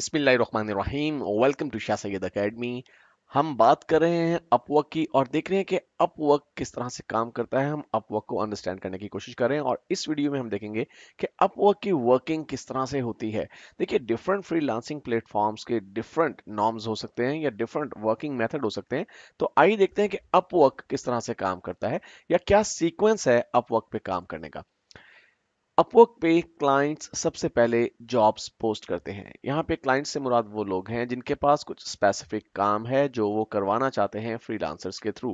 बिस्मिल्लाहिर्रहमानिर्रहीम welcome to Shah Syed academy हम बात कर रहे हैं अपवर्क की और देख रहे हैं कि अपवर्क किस तरह से काम करता है हम अपवर्क को अंडरस्टैंड करने की कोशिश कर रहे हैं और इस वीडियो में हम देखेंगे कि अपवर्क की वर्किंग किस तरह से होती है देखिए डिफरेंट फ्रीलांसिंग प्लेटफॉर्म्स के डिफरेंट नॉर्म्स हो सकते हैं या डिफरेंट वर्किंग मेथड हो सकते हैं तो आइए देखते हैं कि अपवर्क किस तरह से काम करता है या क्या सीक्वेंस है अपवर्क पे काम करने का अपवर्क पे क्लाइंट्स सबसे पहले जॉब्स पोस्ट करते हैं यहाँ पे क्लाइंट से मुराद वो लोग हैं जिनके पास कुछ स्पेसिफिक काम है जो वो करवाना चाहते हैं फ्रीलांसर्स के थ्रू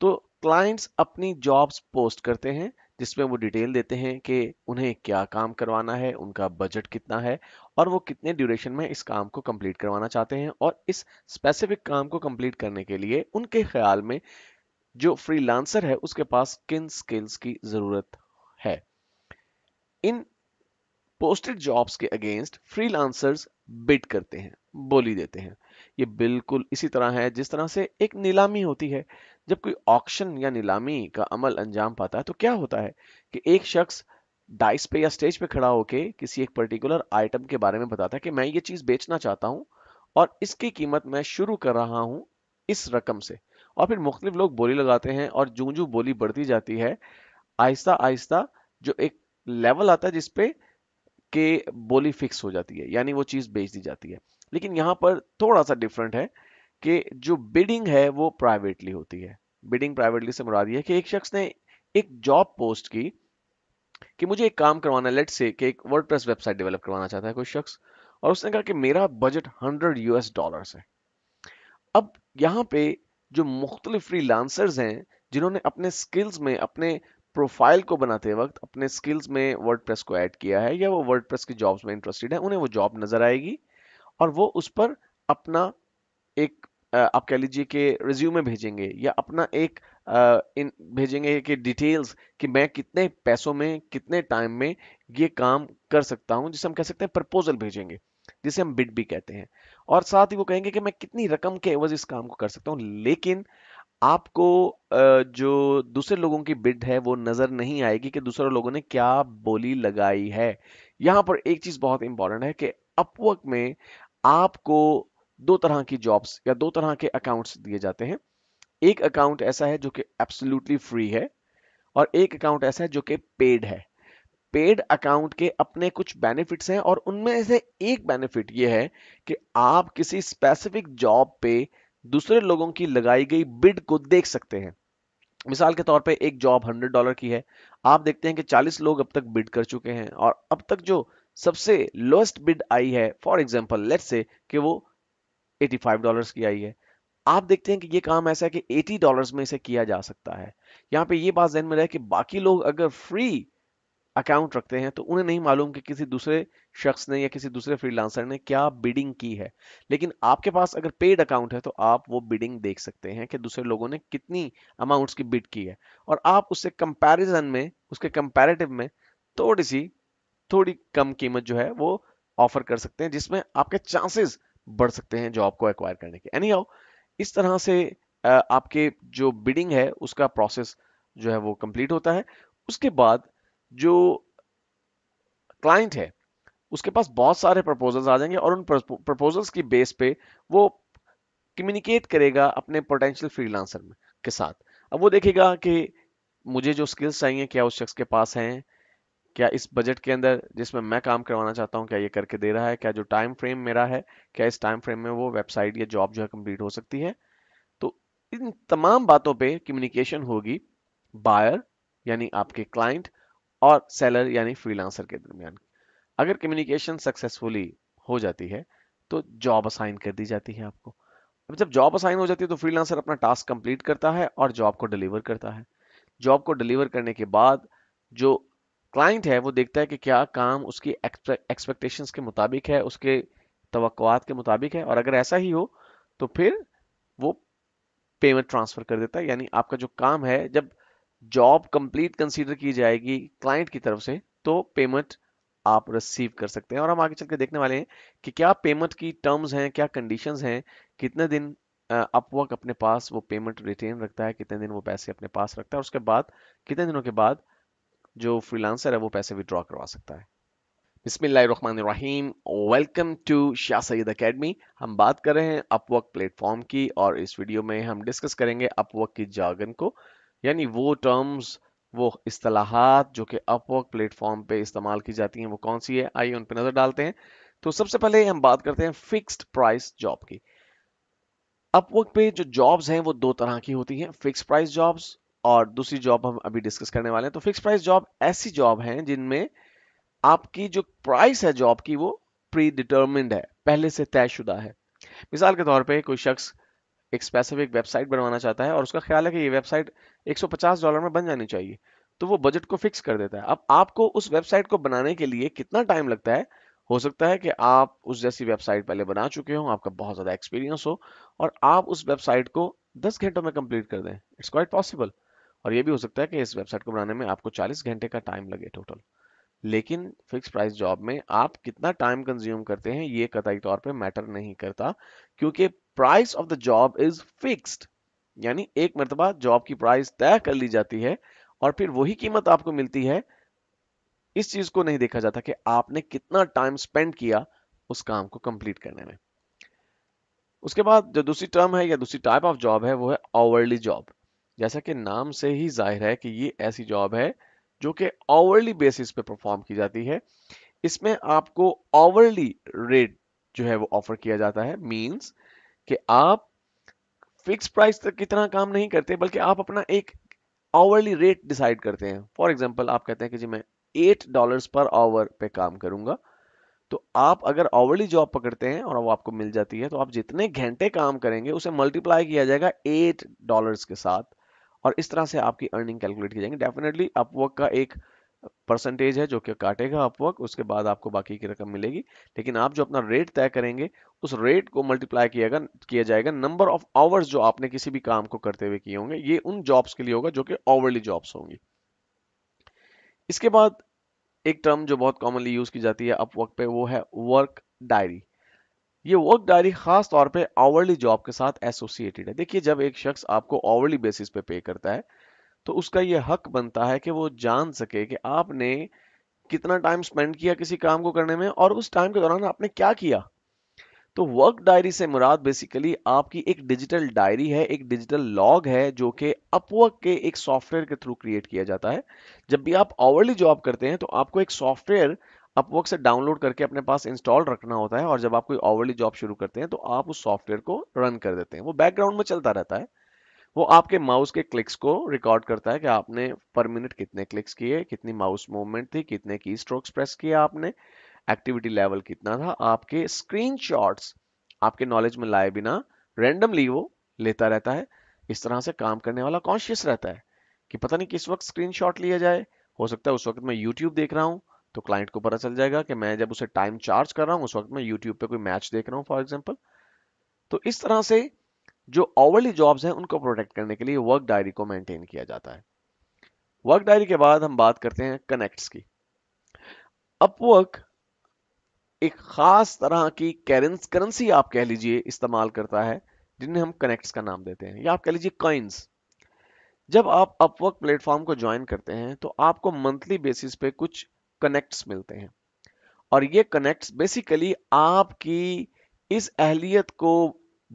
तो क्लाइंट्स अपनी जॉब्स पोस्ट करते हैं जिसमें वो डिटेल देते हैं कि उन्हें क्या काम करवाना है उनका बजट कितना है और वो कितने ड्यूरेशन में इस काम को कंप्लीट करवाना चाहते हैं और इस स्पेसिफिक काम को कंप्लीट करने के लिए उनके ख्याल में जो फ्रीलांसर है उसके पास किन स्किल्स की ज़रूरत है इन पोस्टेड जॉब्स के अगेंस्ट फ्रीलांसर्स बिट करते हैं बोली देते हैं ये बिल्कुल इसी तरह है जिस तरह से एक नीलामी होती है जब कोई ऑक्शन या नीलामी का अमल अंजाम पाता है तो क्या होता है कि एक शख्स डाइस पे या स्टेज पे खड़ा होके किसी एक पर्टिकुलर आइटम के बारे में बताता है कि मैं ये चीज़ बेचना चाहता हूं और इसकी कीमत मैं शुरू कर रहा हूं इस रकम से और फिर मुख्तलिफ लोग बोली लगाते हैं और जू जू बोली बढ़ती जाती है आहिस्ता आहिस्ता जो एक लेवल आता है जिसपे के बोली फिक्स हो जाती है यानी वो चीज़ बेच दी जाती है लेकिन यहाँ पर थोड़ा सा डिफरेंट है कि जो बिडिंग है वो प्राइवेटली होती है बिडिंग प्राइवेटली से मुरादी है कि एक शख्स ने एक जॉब पोस्ट की कि मुझे एक काम करवाना लेट से कि एक वर्ड वेबसाइट डेवलप करवाना चाहता है कोई शख्स और उसने कहा कि मेरा बजट हंड्रेड यूएस डॉलर है अब यहाँ पे जो मुख्तलिफ फ्री हैं जिन्होंने अपने स्किल्स में अपने प्रोफाइल को बनाते वक्त अपने स्किल्स में वर्ड को ऐड किया है या वो वर्डप्रेस की जॉब्स में इंटरेस्टेड है उन्हें वो जॉब नज़र आएगी और वो उस पर अपना एक आप कह लीजिए कि रिज्यूमे भेजेंगे या अपना एक इन भेजेंगे कि डिटेल्स कि मैं कितने पैसों में कितने टाइम में ये काम कर सकता हूँ जिसे हम कह सकते हैं प्रपोजल भेजेंगे जिसे हम बिड भी कहते हैं और साथ ही वो कहेंगे कि मैं कितनी रकम के एवज इस काम को कर सकता हूँ लेकिन आपको जो दूसरे लोगों की बिड है वो नज़र नहीं आएगी कि दूसरे लोगों ने क्या बोली लगाई है यहां पर एक चीज़ बहुत इंपॉर्टेंट है कि अपवर्क में आपको दो तरह की जॉब्स या दो तरह के अकाउंट्स दिए जाते हैं एक अकाउंट ऐसा है जो कि एब्सोल्युटली फ्री है और एक अकाउंट ऐसा है जो कि पेड है पेड अकाउंट के अपने कुछ बेनिफिट्स हैं और उनमें से एक बेनिफिट ये है कि आप किसी स्पेसिफिक जॉब पे दूसरे लोगों की लगाई गई बिड को देख सकते हैं मिसाल के तौर पे एक जॉब हंड्रेड डॉलर की है आप देखते हैं कि 40 लोग अब तक बिड कर चुके हैं और अब तक जो सबसे लोएस्ट बिड आई है फॉर एग्जाम्पल लेट से कि वो 85 डॉलर की आई है आप देखते हैं कि ये काम ऐसा है कि 80 डॉलर्स में इसे किया जा सकता है यहाँ पे ये बात जहन में रहे कि बाकी लोग अगर फ्री अकाउंट रखते हैं तो उन्हें नहीं मालूम कि किसी दूसरे शख्स ने या किसी दूसरे फ्रीलांसर ने क्या बिडिंग की है लेकिन आपके पास अगर पेड अकाउंट है तो आप वो बिडिंग देख सकते हैं कि दूसरे लोगों ने कितनी अमाउंट्स की बिड की है और आप उससे कंपैरिजन में उसके कंपैरेटिव में थोड़ी सी थोड़ी कम कीमत जो है वो ऑफर कर सकते हैं जिसमें आपके चांसेस बढ़ सकते हैं जॉब को एक्वायर करने के एनी इस तरह से आपके जो बिडिंग है उसका प्रोसेस जो है वो कंप्लीट होता है उसके बाद जो क्लाइंट है उसके पास बहुत सारे प्रपोजल्स आ जाएंगे और उन प्रपोजल्स की बेस पे वो कम्युनिकेट करेगा अपने पोटेंशियल फ्रीलांसर में के साथ अब वो देखेगा कि मुझे जो स्किल्स चाहिए क्या उस शख्स के पास हैं क्या इस बजट के अंदर जिसमें मैं काम करवाना चाहता हूँ क्या ये करके दे रहा है क्या जो टाइम फ्रेम मेरा है क्या इस टाइम फ्रेम में वो वेबसाइट या जॉब जो है कंप्लीट हो सकती है तो इन तमाम बातों पर कम्युनिकेशन होगी बायर यानी आपके क्लाइंट और सेलर यानी फ्रीलांसर के दरमियान अगर कम्युनिकेशन सक्सेसफुली हो जाती है तो जॉब असाइन कर दी जाती है आपको अब जब जॉब असाइन हो जाती है तो फ्रीलांसर अपना टास्क कंप्लीट करता है और जॉब को डिलीवर करता है जॉब को डिलीवर करने के बाद जो क्लाइंट है वो देखता है कि क्या काम उसकी एक्सपेक्टेशन के मुताबिक है उसके तवक्कात के मुताबिक है और अगर ऐसा ही हो तो फिर वो पेमेंट ट्रांसफर कर देता है यानी आपका जो काम है जब जॉब कंप्लीट कंसीडर की जाएगी क्लाइंट की तरफ से तो पेमेंट आप रिसीव कर सकते हैं और हम आगे चल के देखने वाले हैं कि क्या पेमेंट की टर्म्स हैं क्या कंडीशंस हैं कितने दिन अपवर्क अपने पास वो पेमेंट रिटेन रखता है कितने दिन वो पैसे अपने पास रखता है और उसके बाद कितने दिनों के बाद जो फ्रीलांसर है वो पैसे विड्रॉ करवा सकता है बिस्मिल्लाहिर्रहमानिर्रहीम welcome to Shah Syed academy हम बात कर रहे हैं अपवर्क प्लेटफॉर्म की और इस वीडियो में हम डिस्कस करेंगे अपवर्क की जागन को यानी वो टर्म्स वो असलाहत जो कि अपवर्क प्लेटफॉर्म पे इस्तेमाल की जाती हैं वो कौन सी है आइए उन पर नज़र डालते हैं तो सबसे पहले हम बात करते हैं फिक्स्ड प्राइस जॉब की अपवर्क पे जो जॉब्स हैं वो दो तरह की होती हैं फिक्स प्राइस जॉब्स और दूसरी जॉब हम अभी डिस्कस करने वाले हैं तो फिक्स प्राइस जॉब ऐसी जॉब हैं जिनमें आपकी जो प्राइस है जॉब की वो प्री डिटर्मिंड है पहले से तयशुदा है मिसाल के तौर पर कोई शख्स एक स्पेसिफिक वेबसाइट बनवाना चाहता है और उसका ख्याल है कि ये वेबसाइट 150 डॉलर में बन जानी चाहिए तो वो बजट को फिक्स कर देता है अब आपको उस वेबसाइट को बनाने के लिए कितना टाइम लगता है हो सकता है कि आप उस जैसी वेबसाइट पहले बना चुके हो आपका बहुत ज़्यादा एक्सपीरियंस हो और आप उस वेबसाइट को दस घंटों में कंप्लीट कर दें इट्स क्वाइट पॉसिबल और ये भी हो सकता है कि इस वेबसाइट को बनाने में आपको चालीस घंटे का टाइम लगे टोटल लेकिन फिक्स प्राइस जॉब में आप कितना टाइम कंज्यूम करते हैं ये कतई तौर पे मैटर नहीं करता क्योंकि price of the job is fixed यानी एक मरतबा जॉब की प्राइस तय कर ली जाती है और फिर वही कीमत आपको मिलती है इस चीज को नहीं देखा जाता कि आपने कितना टाइम स्पेंड किया उस काम को कंप्लीट करने में उसके बाद जो दूसरी टर्म है या दूसरी टाइप ऑफ जॉब है वो है आवर्ली जॉब जैसा कि नाम से ही जाहिर है कि ये ऐसी जॉब है जो कि आवर्ली बेसिस पे परफॉर्म की जाती है इसमें आपको आवर्ली रेट जो है वो ऑफर किया जाता है मींस कि आप फिक्स प्राइस तक कितना काम नहीं करते बल्कि आप अपना एक आवर्ली रेट डिसाइड करते हैं फॉर एग्जाम्पल आप कहते हैं कि जी मैं एट डॉलर पर आवर पे काम करूंगा तो आप अगर आवर्ली जॉब पकड़ते हैं और वो आपको मिल जाती है तो आप जितने घंटे काम करेंगे उसे मल्टीप्लाई किया जाएगा एट डॉलर के साथ और इस तरह से आपकी अर्निंग कैलकुलेट की जाएंगे डेफिनेटली अपवर्क का एक परसेंटेज है जो कि काटेगा अपवर्क उसके बाद आपको बाकी की रकम मिलेगी लेकिन आप जो अपना रेट तय करेंगे उस रेट को मल्टीप्लाई किया गया किया जाएगा नंबर ऑफ आवर्स जो आपने किसी भी काम को करते हुए किए होंगे ये उन जॉब्स के लिए होगा जो कि ऑवरली जॉब्स होंगी इसके बाद एक टर्म जो बहुत कॉमनली यूज की जाती है अपवर्क पे वो है वर्क डायरी ये वर्क डायरी खास तौर पे आवरली जॉब के साथ एसोसिएटेड है देखिए जब एक शख्स आपको आवरली बेसिस पे पे करता है तो उसका यह हक बनता है कि वो जान सके कि आपने कितना टाइम स्पेंड किया किसी काम को करने में और उस टाइम के दौरान आपने क्या किया तो वर्क डायरी से मुराद बेसिकली आपकी एक डिजिटल डायरी है एक डिजिटल लॉग है जो कि अपवर्क के एक सॉफ्टवेयर के थ्रू क्रिएट किया जाता है जब भी आप ऑवरली जॉब करते हैं तो आपको एक सॉफ्टवेयर अपवर्क से डाउनलोड करके अपने पास इंस्टॉल रखना होता है और जब आप कोई ऑवरली जॉब शुरू करते हैं तो आप उस सॉफ्टवेयर को रन कर देते हैं वो बैकग्राउंड में चलता रहता है वो आपके माउस के क्लिक्स को रिकॉर्ड करता है कि आपने पर मिनट कितने क्लिक्स किए कितनी माउस मूवमेंट थी कितने की स्ट्रोक्स प्रेस किए आपने एक्टिविटी लेवल कितना था आपके स्क्रीन आपके नॉलेज में लाए बिना रेंडमली वो लेता रहता है इस तरह से काम करने वाला कॉन्शियस रहता है कि पता नहीं किस वक्त स्क्रीन लिया जाए हो सकता है उस वक्त मैं यूट्यूब देख रहा हूँ तो क्लाइंट को पता चल जाएगा कि मैं जब उसे टाइम चार्ज कर रहा हूँ उस वक्त मैं यूट्यूब पे कोई मैच देख रहा हूँ फॉर एग्जाम्पल तो इस तरह से जो ऑवरली जॉब्स हैं उनको प्रोटेक्ट करने के लिए वर्क डायरी को मेंटेन किया जाता है वर्क डायरी के बाद हम बात करते हैं कनेक्ट्स की अपवर्क एक खास तरह की करेंसी आप कह लीजिए इस्तेमाल करता है जिन्हें हम कनेक्ट्स का नाम देते हैं या आप कह लीजिए कॉइन्स जब आप अपवर्क प्लेटफॉर्म को ज्वाइन करते हैं तो आपको मंथली बेसिस पे कुछ कनेक्ट्स मिलते हैं और ये कनेक्ट्स बेसिकली आपकी इस अहलियत को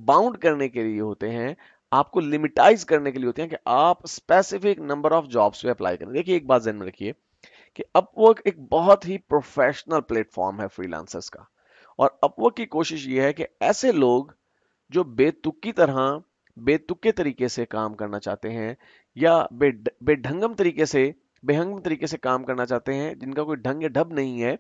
बाउंड करने के लिए होते हैं आपको लिमिटाइज करने के लिए होते हैं कि आप स्पेसिफिक नंबर ऑफ जॉब्स पे अप्लाई करें देखिए एक बात जन में रखिए कि अपवर्क एक बहुत ही प्रोफेशनल प्लेटफॉर्म है फ्रीलांसर्स का और अपवर्क की कोशिश यह है कि ऐसे लोग जो बेतुकी तरह बेतुके तरीके से काम करना चाहते हैं या बेढंगम तरीके से बेहंगम तरीके से काम करना चाहते हैं जिनका कोई ढंग या ढब नहीं है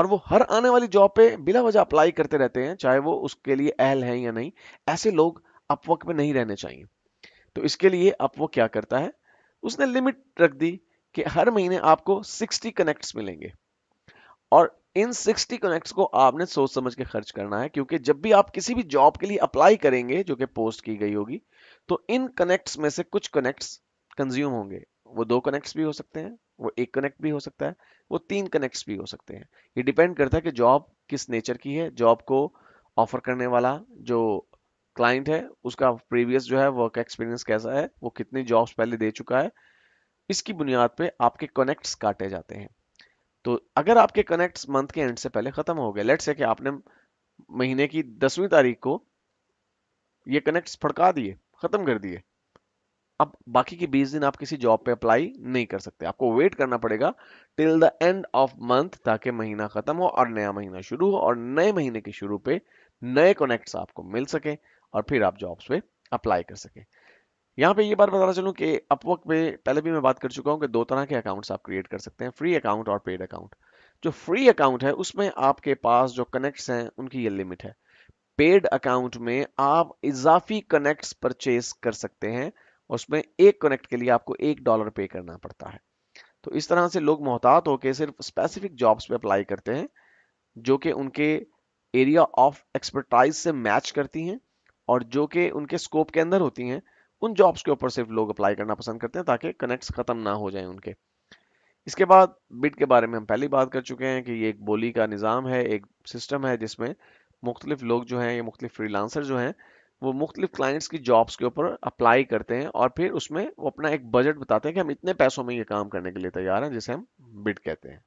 और वो हर आने वाली जॉब पे बिना वजह अप्लाई करते रहते हैं चाहे वो उसके लिए अहल है या नहीं ऐसे लोग अपवक में नहीं रहने चाहिए तो इसके लिए अपवर्क क्या करता है उसने लिमिट रख दी कि हर महीने आपको 60 कनेक्ट्स मिलेंगे और इन 60 कनेक्ट्स को आपने सोच समझ के खर्च करना है क्योंकि जब भी आप किसी भी जॉब के लिए अप्लाई करेंगे जो कि पोस्ट की गई होगी तो इन कनेक्ट्स में से कुछ कनेक्ट्स कंज्यूम होंगे वो दो कनेक्ट्स भी हो सकते हैं वो एक कनेक्ट भी हो सकता है वो तीन कनेक्ट्स भी हो सकते हैं ये डिपेंड करता है कि जॉब किस नेचर की है जॉब को ऑफर करने वाला जो क्लाइंट है उसका प्रीवियस जो है वर्क एक्सपीरियंस कैसा है वो कितनी जॉब्स पहले दे चुका है इसकी बुनियाद पे आपके कनेक्ट्स काटे जाते हैं तो अगर आपके कनेक्ट्स मंथ के एंड से पहले ख़त्म हो गए लेट्स से कि आपने महीने की दसवीं तारीख को ये कनेक्ट्स फड़का दिए ख़त्म कर दिए अब बाकी के 20 दिन आप किसी जॉब पे अप्लाई नहीं कर सकते आपको वेट करना पड़ेगा till the end of month ताकि महीना खत्म हो और नया महीना शुरू हो और नए महीने के शुरू पे नए कनेक्ट्स आपको मिल सके और फिर आप जॉब्स पे अप्लाई कर सके यहाँ पे ये बात बताना चलूँ कि अपवर्क पे पहले भी मैं बात कर चुका हूँ कि दो तरह के अकाउंट्स आप क्रिएट कर सकते हैं फ्री अकाउंट और पेड अकाउंट जो फ्री अकाउंट है उसमें आपके पास जो कनेक्ट्स हैं उनकी ये लिमिट है पेड अकाउंट में आप इजाफी कनेक्ट्स परचेज कर सकते हैं उसमें एक कनेक्ट के लिए आपको एक डॉलर पे करना पड़ता है तो इस तरह से लोग मोहतात होकर सिर्फ स्पेसिफिक जॉब्स पे अप्लाई करते हैं जो कि उनके एरिया ऑफ एक्सपर्टाइज से मैच करती हैं और जो कि उनके स्कोप के अंदर होती हैं उन जॉब्स के ऊपर सिर्फ लोग अप्लाई करना पसंद करते हैं ताकि कनेक्ट्स ख़त्म ना हो जाए उनके इसके बाद बिट के बारे में हम पहली बात कर चुके हैं कि ये एक बोली का निज़ाम है एक सिस्टम है जिसमें मुख्तलिफ लोग जो हैं ये मुख्तलिफ फ्रीलांसर जो हैं वो मुख्तलिफ क्लाइंट्स की जॉब्स के ऊपर अप्लाई करते हैं और फिर उसमें वो अपना एक बजट बताते हैं कि हम इतने पैसों में ये काम करने के लिए तैयार हैं जिसे हम बिड कहते हैं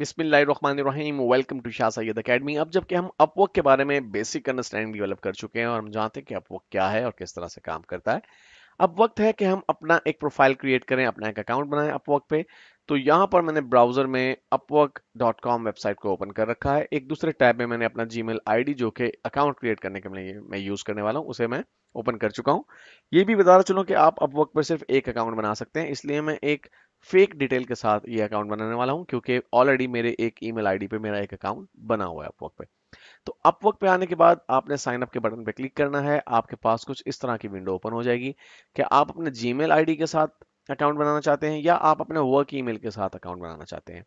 बिस्मिल्लाम welcome to Shah Syed academy अब जबकि हम अपवर्क के बारे में बेसिक अंडरस्टैंडिंग डेवलप कर चुके हैं और हम जानते हैं कि अपवर्क क्या है और किस तरह से काम करता है अब वक्त है कि हम अपना एक प्रोफाइल क्रिएट करें अपना एक अकाउंट बनाएं अपवर्क पे तो यहां पर मैंने ब्राउजर में अपवर्क वेबसाइट को ओपन कर रखा है एक दूसरे टैब में मैंने अपना जी मेल जो कि अकाउंट क्रिएट करने के लिए मैं यूज करने वाला हूँ उसे मैं ओपन कर चुका हूँ ये भी बता रहा चलूँ कि आप अपवर्क पर सिर्फ एक अकाउंट बना सकते हैं इसलिए मैं एक फेक डिटेल के साथ ये अकाउंट बनाने वाला हूँ क्योंकि ऑलरेडी मेरे एक ईमेल आईडी पे मेरा एक अकाउंट बना हुआ है अपवर्क पे तो अपवर्क पे आने के बाद आपने साइन अप के बटन पे क्लिक करना है आपके पास कुछ इस तरह की विंडो ओपन हो जाएगी क्या आप अपने जी मेल के साथ अकाउंट बनाना चाहते हैं या आप अपने वर्क ई के साथ अकाउंट बनाना चाहते हैं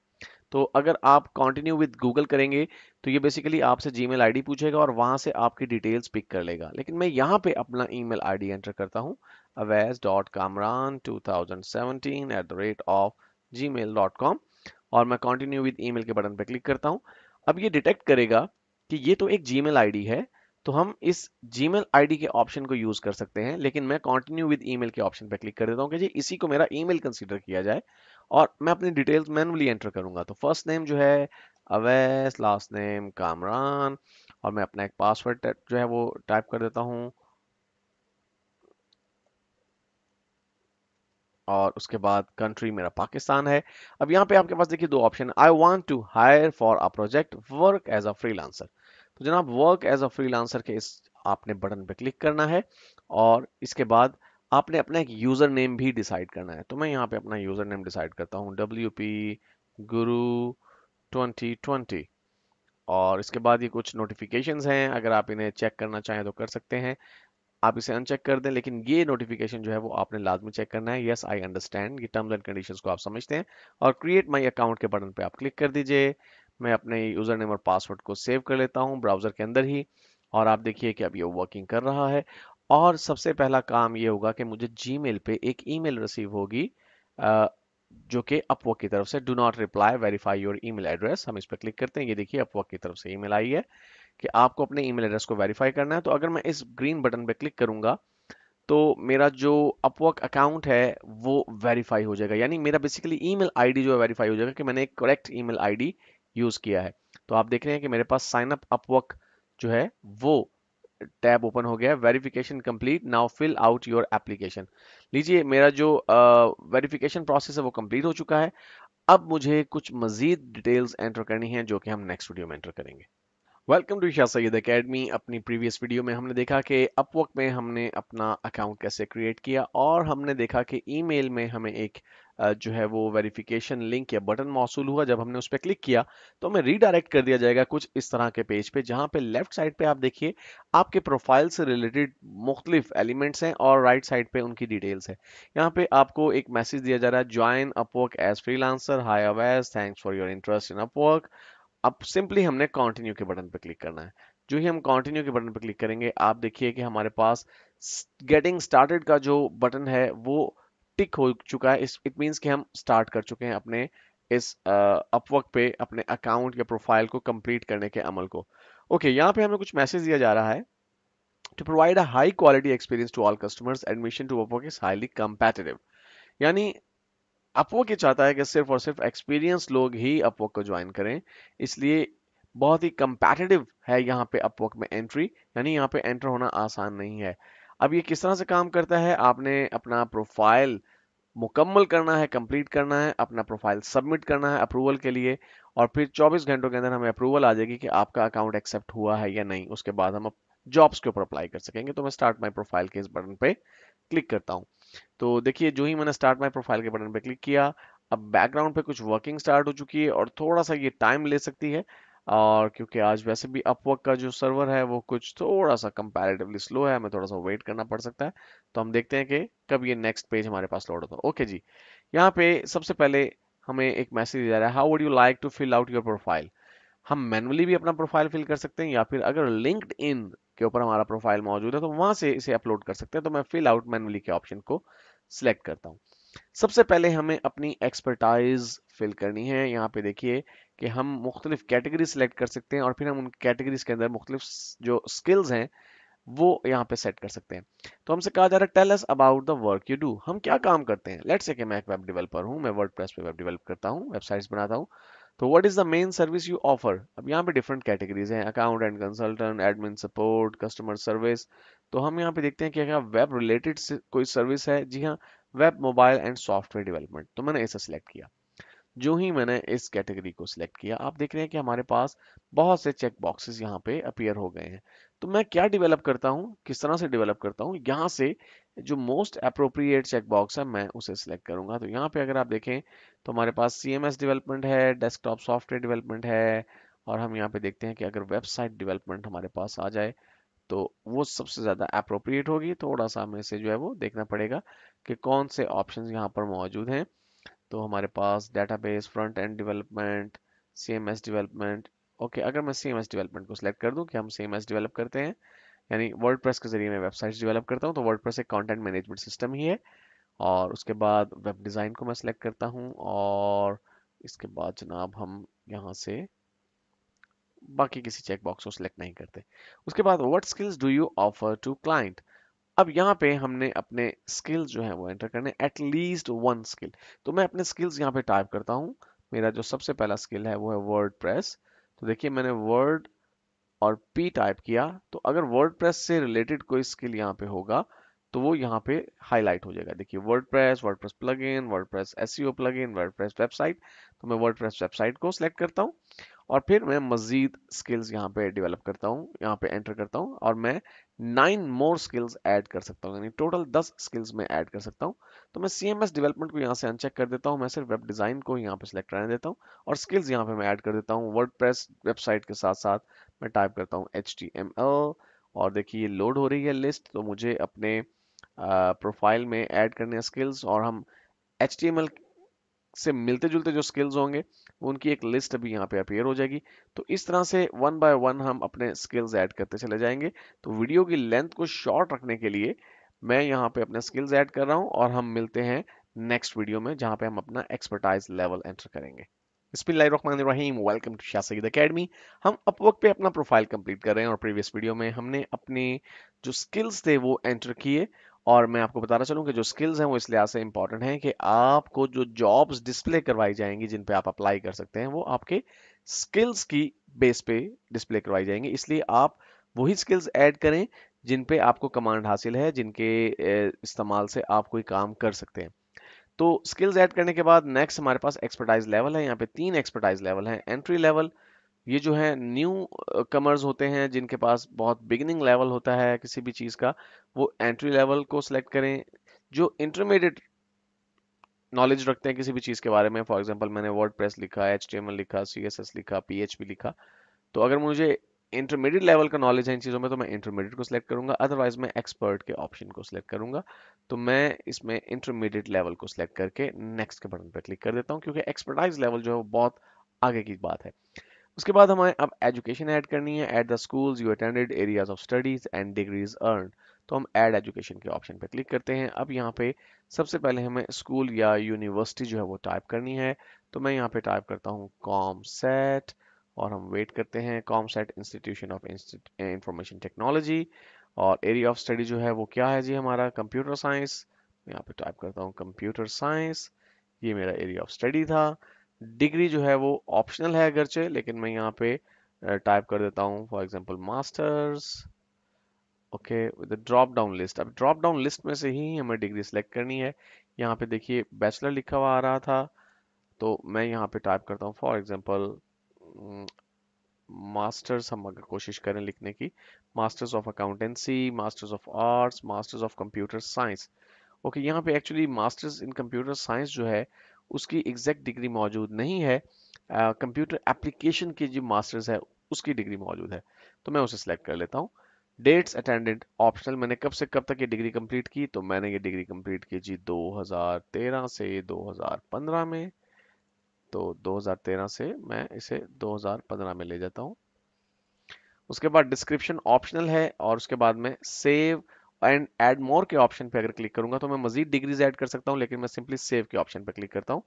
तो अगर आप कंटिन्यू विद गूगल करेंगे तो ये बेसिकली आपसे जी मेल पूछेगा और वहां से आपकी डिटेल्स पिक कर लेगा लेकिन मैं यहाँ पे अपना ई मेल एंटर करता हूँ Awais dot Kamran two thousand seventeen at the rate of ji mail dot com और मैं कॉन्टिन्यू विद ई के बटन पर क्लिक करता हूँ अब ये डिटेक्ट करेगा कि ये तो एक जी मेल है तो हम इस जी मेल के ऑप्शन को यूज़ कर सकते हैं लेकिन मैं कंटिन्यू विद ईमेल के ऑप्शन पर क्लिक कर देता हूँ कि जी इसी को मेरा ईमेल कंसीडर किया जाए और मैं अपनी डिटेल्स मैनुअली एंटर करूंगा तो फर्स्ट नेम जो है अवैस लास्ट नेम कामरान और मैं अपना एक पासवर्ड जो है वो टाइप कर देता हूँ और उसके बाद कंट्री मेरा पाकिस्तान है अब यहाँ पे आपके पास देखिए दो option I want to hire for a project work as a freelancer तो जनाब वर्क एज अ फ्रीलांसर के इस आपने बटन पे क्लिक करना है और इसके बाद आपने अपना एक यूज़र नेम भी डिसाइड करना है तो मैं यहाँ पे अपना यूज़र नेम डिसाइड करता हूँ डब्ल्यू पी गुरु ट्वेंटी और इसके बाद ये कुछ नोटिफिकेशंस हैं अगर आप इन्हें चेक करना चाहें तो कर सकते हैं आप इसे अनचेक कर दें लेकिन ये नोटिफिकेशन जो है वो आपने लाजमी चेक करना है येस आई अंडरस्टैंड ये टर्म्स एंड कंडीशंस को आप समझते हैं और क्रिएट माई अकाउंट के बटन पे आप क्लिक कर दीजिए मैं अपने यूज़र नेम और पासवर्ड को सेव कर लेता हूँ ब्राउज़र के अंदर ही और आप देखिए कि अब ये वर्किंग कर रहा है और सबसे पहला काम ये होगा कि मुझे मेल पे एक मेल रिसीव होगी जो कि अपवक की तरफ से do not reply verify your email address हम इस पर क्लिक करते हैं ये देखिए अपवक की तरफ से ईमेल आई है कि आपको अपने ईमेल एड्रेस को वेरीफाई करना है तो अगर मैं इस ग्रीन बटन पर क्लिक करूंगा तो मेरा जो अपवक अकाउंट है वो वेरीफाई हो जाएगा यानी मेरा बेसिकली ईमेल आईडी जो है वेरीफाई हो जाएगा कि मैंने एक करेक्ट ईमेल आईडी यूज़ किया है तो आप देख रहे हैं कि मेरे पास साइन अप अपवर्क जो है वो टैब ओपन हो गया है verification complete now fill out your application लीजिए मेरा जो वेरिफिकेशन uh, प्रोसेस है वो कंप्लीट हो चुका है अब मुझे कुछ मजीद डिटेल्स एंटर करनी है जो कि हम नेक्स्ट वीडियो में एंटर करेंगे welcome to Shah Syed academy अपनी प्रीवियस वीडियो में हमने देखा कि अपवर्क में हमने अपना अकाउंट कैसे क्रिएट किया और हमने देखा कि ईमेल में हमें एक जो है वो वेरिफिकेशन लिंक या बटन मौसू हुआ जब हमने उस पर क्लिक किया तो हमें रीडायरेक्ट कर दिया जाएगा कुछ इस तरह के पेज पे जहाँ पे लेफ्ट साइड पे आप देखिए आपके प्रोफाइल से रिलेटेड मुख्तलिफ एलिमेंट्स हैं और राइट right साइड पे उनकी डिटेल्स है यहाँ पे आपको एक मैसेज दिया जा रहा है join Upwork as freelancer hi Awais thanks for your interest in Upwork अब सिंपली हमने कॉन्टिन्यू के बटन पर क्लिक करना है जो ही हम कंटिन्यू के बटन पर क्लिक करेंगे आप देखिए कि हमारे पास गेटिंग स्टार्टेड का जो बटन है वो टिक हो चुका है इट मीन्स कि हम स्टार्ट कर चुके हैं अपने इस अपवर्क uh, पे अपने अकाउंट या प्रोफाइल को कंप्लीट करने के अमल को ओके okay, यहाँ पे हमें कुछ मैसेज दिया जा रहा है to provide a high quality experience to all customers admission to Upwork is highly competitive यानी अपवर्क ये चाहता है कि सिर्फ और सिर्फ एक्सपीरियंस लोग ही अपवर्क को ज्वाइन करें इसलिए बहुत ही कंपैटिटिव है यहाँ पे अपवर्क में एंट्री यानी यहाँ पे एंटर होना आसान नहीं है अब ये किस तरह से काम करता है आपने अपना प्रोफाइल मुकम्मल करना है कंप्लीट करना है अपना प्रोफाइल सबमिट करना है अप्रूवल के लिए और फिर 24 घंटों के अंदर हमें अप्रूवल आ जाएगी कि आपका अकाउंट एक्सेप्ट हुआ है या नहीं उसके बाद हम जॉब्स के ऊपर अप्लाई कर सकेंगे तो मैं स्टार्ट माई प्रोफाइल के इस बटन पे क्लिक करता हूँ तो देखिए जो ही मैंने स्टार्ट माई प्रोफाइल के बटन पे क्लिक किया अब बैकग्राउंड पे कुछ वर्किंग स्टार्ट हो चुकी है और थोड़ा सा ये टाइम ले सकती है और क्योंकि आज वैसे भी अपवर्क का जो सर्वर है वो कुछ थोड़ा सा कंपैरेटिवली स्लो है हमें थोड़ा सा वेट करना पड़ सकता है तो हम देखते हैं कि कब ये नेक्स्ट पेज हमारे पास लोड होता है ओके जी यहाँ पे सबसे पहले हमें एक मैसेज आ रहा है how would you like to fill out your profile हम मैनुअली भी अपना प्रोफाइल फिल कर सकते हैं या फिर अगर लिंक्ड इन के ऊपर हमारा प्रोफाइल मौजूद है तो वहां से इसे अपलोड कर सकते हैं तो मैं फिल आउट मैनुअली के ऑप्शन को सिलेक्ट करता हूँ सबसे पहले हमें अपनी एक्सपर्टाइज फिल करनी है यहाँ पे देखिए कि हम मुख्तलिफ कैटेगरी सेलेक्ट कर सकते हैं और फिर हम उन कैटेगरीज के अंदर मुख्तलिफ जो स्किल्स हैं वो यहाँ पे सेट कर सकते हैं तो हमसे कहा जा रहा है tell us about the work you do हम क्या काम करते हैं लेट्स से कि मैं एक वेब डेवलपर हूँ मैं वर्ड पे वेब डेवलप करता हूँ वेबसाइट्स बनाता हूँ तो what is the main service you offer अब यहाँ पे डिफरेंट कैटेगरीज हैं account and consultant admin support customer service तो हम यहाँ पे देखते हैं कि क्या वेब रिलेटेड कोई सर्विस है जी हाँ web mobile and software development तो मैंने ऐसा सिलेक्ट किया जो ही मैंने इस कैटेगरी को सिलेक्ट किया आप देख रहे हैं कि हमारे पास बहुत से चेक बॉक्सेस यहाँ पे अपियर हो गए हैं तो मैं क्या डेवलप करता हूँ किस तरह से डेवलप करता हूँ यहाँ से जो मोस्ट अप्रोप्रिएट चेक बॉक्स है मैं उसे सिलेक्ट करूंगा तो यहाँ पे अगर आप देखें तो हमारे पास सी डेवलपमेंट है डेस्कटॉप सॉफ्टवेयर डेवलपमेंट है और हम यहाँ पे देखते हैं कि अगर वेबसाइट डिवेलपमेंट हमारे पास आ जाए तो वो सबसे ज़्यादा अप्रोप्रिएट होगी थोड़ा सा हमें से जो है वो देखना पड़ेगा कि कौन से ऑप्शन यहाँ पर मौजूद हैं तो हमारे पास base front end development C M S development okay अगर मैं सी एम एस डेवलपमेंट को सिलेक्ट कर दूँ कि हम सी एम एस डिवेलप करते हैं यानी वर्ल्ड प्रेस के जरिए मैं वेबसाइट्स डिवेलप करता हूँ तो वर्ल्ड प्रेस एक कॉन्टेंट मैनेजमेंट सिस्टम ही है और उसके बाद वेब डिज़ाइन को मैं सिलेक्ट करता हूँ और इसके बाद जनाब हम यहाँ से बाकी किसी चेक बॉक्स को सिलेक्ट नहीं करते उसके बाद what skills do you offer to client अब यहाँ पे हमने अपने स्किल्स जो है वो एंटर करने एटलीस्ट वन स्किल तो मैं अपने स्किल्स यहाँ पे टाइप करता हूँ मेरा जो सबसे पहला स्किल है वो है वर्ड प्रेस तो देखिए मैंने वर्ड और पी टाइप किया तो अगर वर्ड प्रेस से रिलेटेड कोई स्किल यहाँ पे होगा तो वो यहाँ पे हाईलाइट हो जाएगा देखिए WordPress WordPress plugin WordPress S E O plugin WordPress website तो मैं वर्ड प्रेस वेबसाइट को सिलेक्ट करता हूँ और फिर मैं मजीद स्किल्स यहाँ पे डेवलप करता हूँ यहाँ पे एंटर करता हूँ और मैं नाइन मोर स्किल्स ऐड कर सकता हूँ यानी टोटल दस स्किल्स में ऐड कर सकता हूँ तो मैं सी एम एस डेवलपमेंट को यहाँ से अनचेक कर देता हूँ मैं सिर्फ वेब डिज़ाइन को यहाँ पे सिलेक्ट रहने देता हूँ और स्किल्स यहाँ पे मैं ऐड कर देता हूँ वर्ड प्रेस वेबसाइट के साथ साथ मैं टाइप करता हूँ एच टी एम और देखिए लोड हो रही है लिस्ट तो मुझे अपने प्रोफाइल में ऐड करने स्किल्स और हम एच टी एम एल से मिलते जुलते जो स्किल्स होंगे उनकी एक लिस्ट भी यहाँ पे अपेयर हो जाएगी तो इस तरह से वन बाय वन हम अपने स्किल्स ऐड करते चले जाएंगे तो वीडियो की लेंथ को शॉर्ट रखने के लिए मैं यहाँ पे अपने स्किल्स ऐड कर रहा हूँ और हम मिलते हैं नेक्स्ट वीडियो में जहाँ पे हम अपना एक्सपर्टाइज लेवल एंटर करेंगे Rahim welcome to Shah academy हम अपवर्क पे अपना प्रोफाइल कंप्लीट कर रहे हैं और प्रीवियस वीडियो में हमने अपने जो स्किल्स थे वो एंटर किए और मैं आपको बताना चलूँ कि जो स्किल्स हैं वो इस लिहाज से इंपॉर्टेंट हैं कि आपको जो जॉब्स डिस्प्ले करवाई जाएंगी जिन पे आप अप्लाई कर सकते हैं वो आपके स्किल्स की बेस पे डिस्प्ले करवाई जाएंगी इसलिए आप वही स्किल्स ऐड करें जिन पे आपको कमांड हासिल है जिनके इस्तेमाल से आप कोई काम कर सकते हैं तो स्किल्स ऐड करने के बाद नेक्स्ट हमारे पास एक्सपर्टाइज लेवल है यहाँ पे तीन एक्सपर्टाइज लेवल हैं एंट्री लेवल ये जो है न्यू कमर्स होते हैं जिनके पास बहुत बिगिनिंग लेवल होता है किसी भी चीज़ का वो एंट्री लेवल को सिलेक्ट करें जो इंटरमीडिएट नॉलेज रखते हैं किसी भी चीज़ के बारे में फॉर एग्जाम्पल मैंने वर्ड प्रेस लिखा एच लिखा सी लिखा पी लिखा तो अगर मुझे इंटरमीडिएट लेवल का नॉलेज है इन चीज़ों में तो मैं इंटरमीडिएट को सिलेक्ट करूंगा अदरवाइज मैं एक्सपर्ट के ऑप्शन को सिलेक्ट करूंगा तो मैं इसमें इंटरमीडिएट लेवल को सिलेक्ट करके नेक्स्ट के बटन पर क्लिक कर देता हूँ क्योंकि एक्सपर्टाइज लेवल जो है वो बहुत आगे की बात है उसके बाद हमें अब एजुकेशन ऐड करनी है at the schools you attended areas of studies and degrees earn तो हम ऐड एजुकेशन के ऑप्शन पर क्लिक करते हैं अब यहाँ पे सबसे पहले हमें स्कूल या यूनिवर्सिटी जो है वो टाइप करनी है तो मैं यहाँ पे टाइप करता हूँ कॉम सेट और हम वेट करते हैं COMSATS institution of information technology और एरिया ऑफ स्टडी जो है वो क्या है जी हमारा कंप्यूटर साइंस यहाँ पे टाइप करता हूँ कंप्यूटर साइंस ये मेरा एरिया ऑफ स्टडी था डिग्री जो है वो ऑप्शनल है अगरचे लेकिन मैं यहाँ पे टाइप कर देता हूँ for example masters okay with drop down list अब ड्रॉप डाउन लिस्ट में से ही हमें डिग्री सेलेक्ट करनी है यहाँ पे देखिए बैचलर लिखा हुआ आ रहा था तो मैं यहाँ पे टाइप करता हूँ फॉर एग्जाम्पल मास्टर्स हम अगर कोशिश करें लिखने की masters of accountancy masters of arts masters of computer science okay यहाँ पे actually masters in computer science जो है उसकी एग्जैक्ट डिग्री मौजूद नहीं है कंप्यूटर एप्लीकेशन की जो मास्टर्स है उसकी डिग्री मौजूद है तो मैं उसे सिलेक्ट कर लेता हूँ डेट्स अटेंडेंट ऑप्शनल मैंने कब से कब तक ये डिग्री कंप्लीट की तो मैंने ये डिग्री कंप्लीट की जी 2013 से 2015 में तो 2013 से मैं इसे 2015 में ले जाता हूँ उसके बाद डिस्क्रिप्शन ऑप्शनल है और उसके बाद में सेव एंड एड मोर के ऑप्शन पे अगर क्लिक करूंगा तो मैं मजीद डिग्रीज ऐड कर सकता हूं लेकिन मैं सिंपली सेव के ऑप्शन पे क्लिक करता हूं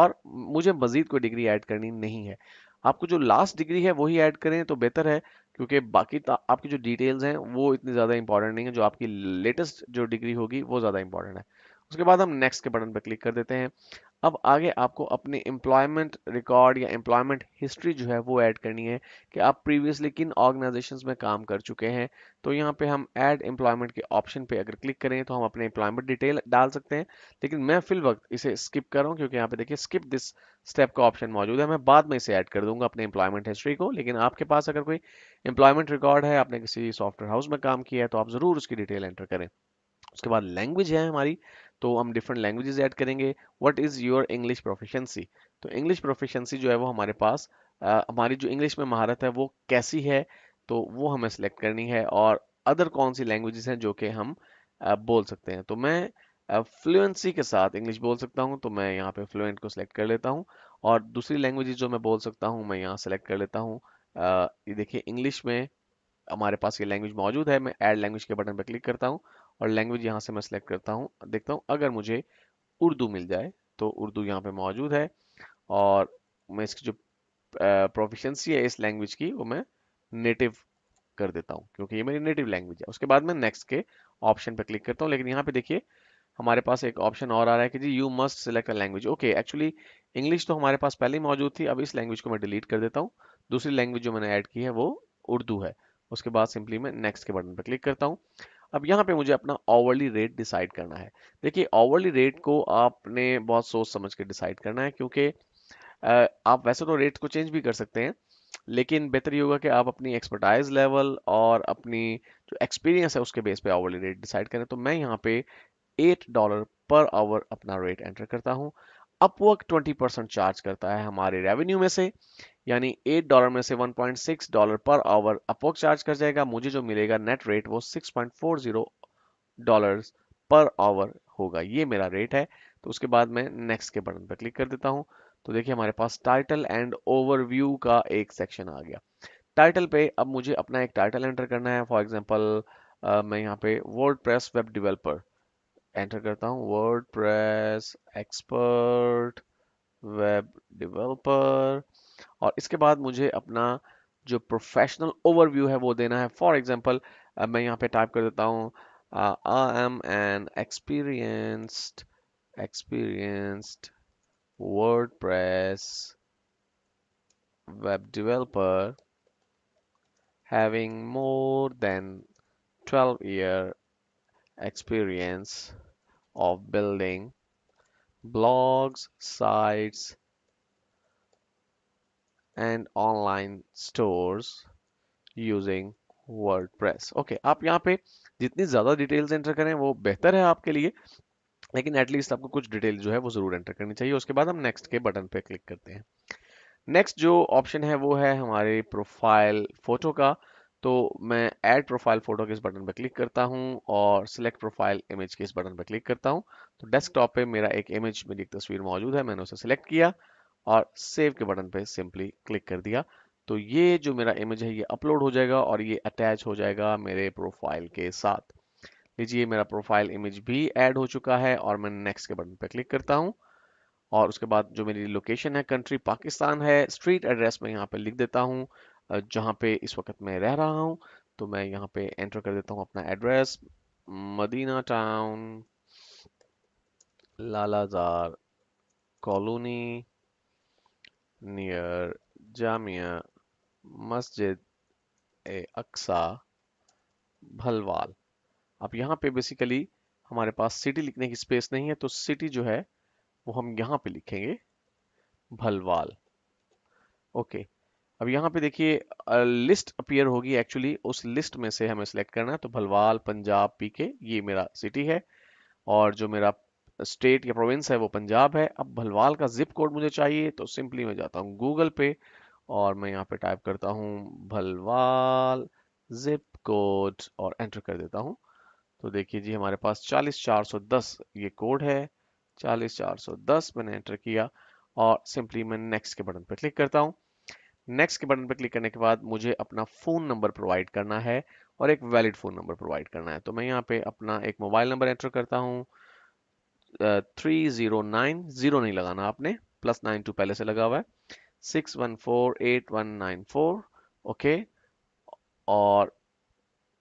और मुझे मजीद कोई डिग्री ऐड करनी नहीं है आपको जो लास्ट डिग्री है वही ऐड करें तो बेहतर है क्योंकि बाकी आपकी जो डिटेल्स हैं वो इतनी ज़्यादा इंपॉर्टेंट नहीं है जो आपकी लेटेस्ट जो डिग्री होगी वो ज़्यादा इंपॉर्टेंट है उसके बाद हम नेक्स्ट के बटन पर क्लिक कर देते हैं अब आगे आपको अपने एम्प्लॉयमेंट रिकॉर्ड या एम्प्लॉयमेंट हिस्ट्री जो है वो ऐड करनी है कि आप प्रीवियसली किन ऑर्गेनाइजेशन में काम कर चुके हैं तो यहाँ पे हम ऐड एम्प्लॉयमेंट के ऑप्शन पे अगर क्लिक करें तो हम अपने एम्प्लॉयमेंट डिटेल डाल सकते हैं लेकिन मैं फिल वक्त इसे स्किप कर रहा हूँ क्योंकि यहाँ पे देखिए स्किप दिस स्टेप का ऑप्शन मौजूद है मैं बाद में इसे ऐड कर दूंगा अपने एम्प्लॉयमेंट हिस्ट्री को लेकिन आपके पास अगर कोई एम्प्लॉयमेंट रिकॉर्ड है आपने किसी सॉफ्टवेयर हाउस में काम किया है तो आप ज़रूर उसकी डिटेल एंटर करें उसके बाद लैंग्वेज है हमारी तो हम डिफरेंट लैंग्वेजेस ऐड करेंगे what is your English proficiency तो इंग्लिश प्रोफेशनसी जो है वो हमारे पास आ, हमारी जो इंग्लिश में महारत है वो कैसी है तो वो हमें सेलेक्ट करनी है और अदर कौन सी लैंग्वेजेस हैं जो कि हम आ, बोल सकते हैं तो मैं फ्लुएंसी के साथ इंग्लिश बोल सकता हूँ तो मैं यहाँ पे फ्लुएंट को सिलेक्ट कर लेता हूँ और दूसरी लैंग्वेज जो मैं बोल सकता हूँ मैं यहाँ सेलेक्ट कर लेता हूँ ये देखिए इंग्लिश में हमारे पास ये लैंग्वेज मौजूद है मैं ऐड लैंग्वेज के बटन पर क्लिक करता हूँ और लैंग्वेज यहाँ से मैं सिलेक्ट करता हूँ देखता हूँ अगर मुझे उर्दू मिल जाए तो उर्दू यहाँ पे मौजूद है और मैं इसकी जो प्रोफिशंसी है इस लैंग्वेज की वो मैं नेटिव कर देता हूँ क्योंकि ये मेरी नेटिव लैंग्वेज है उसके बाद मैं नेक्स्ट के ऑप्शन पर क्लिक करता हूँ लेकिन यहाँ पे देखिए हमारे पास एक ऑप्शन और आ रहा है कि जी you must select a language okay actually English तो हमारे पास पहले ही मौजूद थी अब इस लैंग्वेज को मैं डिलीट कर देता हूँ दूसरी लैंग्वेज जो मैंने ऐड की है वो उर्दू है उसके बाद सिंपली मैं नेक्स्ट के बटन पर क्लिक करता हूँ अब यहाँ पे मुझे अपना ओवरली रेट डिसाइड करना है देखिए ओवरली रेट को आपने बहुत सोच समझ के डिसाइड करना है क्योंकि आप वैसे तो रेट को चेंज भी कर सकते हैं लेकिन बेहतर ये होगा कि आप अपनी एक्सपर्टाइज लेवल और अपनी जो एक्सपीरियंस है उसके बेस पे आवरली रेट डिसाइड करें तो मैं यहाँ पे एट डॉलर पर आवर अपना रेट एंटर करता हूँ अपवर्क 20 परसेंट चार्ज करता है हमारे रेवेन्यू में से यानी 8 डॉलर में से 1.6 dollar per our Upwork charge कर जाएगा मुझे जो मिलेगा नेट रेट वो 6.40 डॉलर्स पर आवर होगा ये मेरा रेट है तो उसके बाद मैं नेक्स्ट के बटन पर क्लिक कर देता हूँ तो देखिए हमारे पास टाइटल एंड ओवरव्यू का एक सेक्शन आ गया टाइटल पे अब मुझे अपना एक टाइटल एंटर करना है फॉर एग्जाम्पल मैं यहाँ पे वर्ल्ड वेब डेवलपर एंटर करता हूँ WordPress expert web developer और इसके बाद मुझे अपना जो प्रोफेशनल ओवरव्यू है वो देना है फॉर एग्जाम्पल मैं यहाँ पे टाइप कर देता हूँ I am an experienced WordPress web developer having more than twelve year experience of building blogs, sites, and online stores using WordPress okay आप यहाँ पे जितनी ज़्यादा डिटेल्स एंटर करें वो बेहतर है आपके लिए लेकिन एटलीस्ट आपको कुछ डिटेल जो है वो ज़रूर एंटर करनी चाहिए उसके बाद हम नेक्स्ट के बटन पे क्लिक करते हैं नेक्स्ट जो ऑप्शन है वो है हमारे प्रोफाइल फोटो का तो मैं ऐड प्रोफाइल फोटो के इस बटन पर क्लिक करता हूँ और सिलेक्ट प्रोफाइल इमेज के इस बटन पर क्लिक करता हूँ तो डेस्कटॉप पे मेरा एक इमेज मेरी एक तस्वीर मौजूद है मैंने उसे सिलेक्ट किया और सेव के बटन पे सिंपली क्लिक कर दिया तो ये जो मेरा इमेज है ये अपलोड हो जाएगा और ये अटैच हो जाएगा मेरे प्रोफाइल के साथ लीजिए मेरा प्रोफाइल इमेज भी ऐड हो चुका है और मैं नेक्स्ट के बटन पर क्लिक करता हूँ और उसके बाद जो मेरी लोकेशन है कंट्री पाकिस्तान है स्ट्रीट एड्रेस मैं यहाँ पर लिख देता हूँ जहाँ पे इस वक्त मैं रह रहा हूँ तो मैं यहाँ पे एंटर कर देता हूँ अपना address Madina town Lalazar colony near Jamia Masjid e Aqsa Bhalwal अब यहाँ पे बेसिकली हमारे पास सिटी लिखने की स्पेस नहीं है तो सिटी जो है वो हम यहाँ पे लिखेंगे भलवाल ओके अब यहाँ पे देखिए लिस्ट अपीयर होगी एक्चुअली उस लिस्ट में से हमें सेलेक्ट करना है तो भलवाल पंजाब पीके ये मेरा सिटी है और जो मेरा स्टेट या प्रोविंस है वो पंजाब है अब भलवाल का जिप कोड मुझे चाहिए तो सिंपली मैं जाता हूँ गूगल पे और मैं यहाँ पे टाइप करता हूँ भलवाल जिप कोड और एंटर कर देता हूँ तो देखिए जी हमारे पास चालीस ये कोड है चालीस मैंने एंटर किया और सिंपली मैं नेक्स्ट के बटन पर क्लिक करता हूँ नेक्स्ट के बटन पर क्लिक करने के बाद मुझे अपना फ़ोन नंबर प्रोवाइड करना है और एक वैलिड फ़ोन नंबर प्रोवाइड करना है तो मैं यहाँ पे अपना एक मोबाइल नंबर एंटर करता हूँ थ्री ज़ीरो नाइन ज़ीरो नहीं लगाना आपने प्लस नाइन टू पहले से लगा हुआ है six one four eight one nine four okay और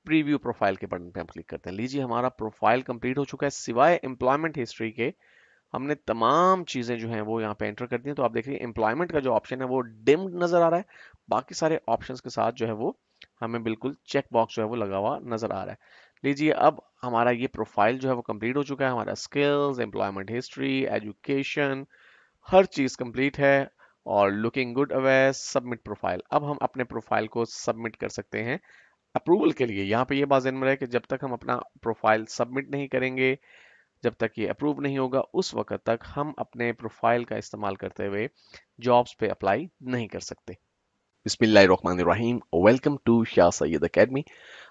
प्रीव्यू प्रोफाइल के बटन पे हम क्लिक करते हैं लीजिए हमारा प्रोफाइल कंप्लीट हो चुका है सिवाय एम्प्लॉयमेंट हिस्ट्री के हमने तमाम चीज़ें जो हैं वो यहाँ पे एंटर कर दी तो आप देखिए एम्प्लॉयमेंट का जो ऑप्शन है वो डिम्ड नज़र आ रहा है बाकी सारे ऑप्शन के साथ जो है वो हमें बिल्कुल चेक बॉक्स जो है वो लगा हुआ नज़र आ रहा है लीजिए अब हमारा ये प्रोफाइल जो है वो कंप्लीट हो चुका है हमारा स्किल्स एम्प्लॉयमेंट हिस्ट्री एजुकेशन हर चीज़ कंप्लीट है और looking good Awais submit profile अब हम अपने प्रोफाइल को सबमिट कर सकते हैं अप्रूवल के लिए यहाँ पे ये बात जन्म रहा है कि जब तक हम अपना प्रोफाइल सबमिट नहीं करेंगे जब तक ये अप्रूव नहीं होगा उस वक्त तक हम अपने प्रोफाइल का इस्तेमाल करते हुए जॉब्स पे अप्लाई नहीं कर सकते welcome to Shah Syed academy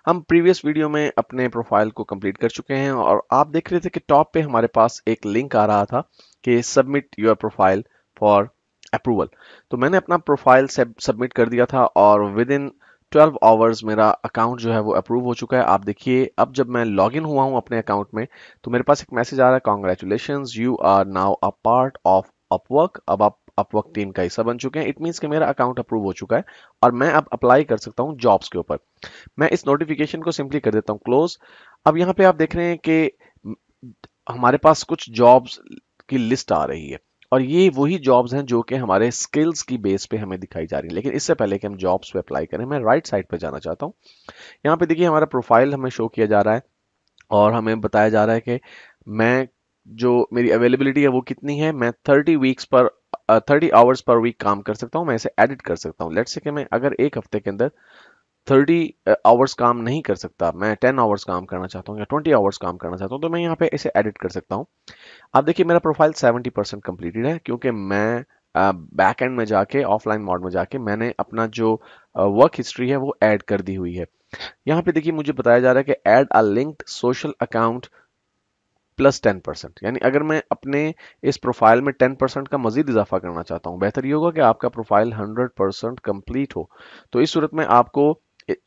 हम प्रीवियस वीडियो में अपने प्रोफाइल को कंप्लीट कर चुके हैं और आप देख रहे थे कि टॉप पे हमारे पास एक लिंक आ रहा था कि submit your profile for approval तो मैंने अपना प्रोफाइल सबमिट कर दिया था और विद इन ट्वेल्व आवर्स मेरा अकाउंट जो है वो अप्रूव हो चुका है आप देखिए अब जब मैं लॉग इन हुआ हूँ अपने अकाउंट में तो मेरे पास एक मैसेज आ रहा है congratulation you are now a part of Upwork अब आप अपवर्क टीम का हिस्सा बन चुके हैं इट मीन्स कि मेरा अकाउंट अप्रूव हो चुका है और मैं अब अप्लाई कर सकता हूँ जॉब्स के ऊपर मैं इस नोटिफिकेशन को सिंपली कर देता हूँ क्लोज अब यहाँ पे आप देख रहे हैं कि हमारे पास कुछ जॉब्स की लिस्ट आ रही है और ये वही जॉब्स हैं जो कि हमारे स्किल्स की बेस पे हमें दिखाई जा रही है लेकिन इससे पहले कि हम जॉब्स पे अप्लाई करें मैं राइट साइड पे जाना चाहता हूँ यहाँ पे देखिए हमारा प्रोफाइल हमें शो किया जा रहा है और हमें बताया जा रहा है कि मैं जो मेरी अवेलेबिलिटी है वो कितनी है मैं थर्टी वीक्स पर थर्टी आवर्स पर वीक काम कर सकता हूँ मैं इसे एडिट कर सकता हूँ लेट से कि मैं अगर एक हफ्ते के अंदर थर्टी आवर्स काम नहीं कर सकता मैं टेन आवर्स काम करना चाहता हूँ या ट्वेंटी आवर्स काम करना चाहता हूँ तो मैं यहाँ पे इसे एडिट कर सकता हूँ आप देखिए मेरा प्रोफाइल सेवेंटी परसेंट कम्प्लीटेड है क्योंकि मैं बैक uh, एंड में जाके ऑफलाइन मॉड में जाके मैंने अपना जो वर्क uh, हिस्ट्री है वो ऐड कर दी हुई है यहाँ पे देखिए मुझे बताया जा रहा है कि add a linked social account plus ten percent यानी अगर मैं अपने इस प्रोफाइल में टेन परसेंट का मजीद इजाफा करना चाहता हूँ बेहतर ये होगा कि आपका प्रोफाइल हंड्रेड परसेंट कम्प्लीट हो तो इस सूरत में आपको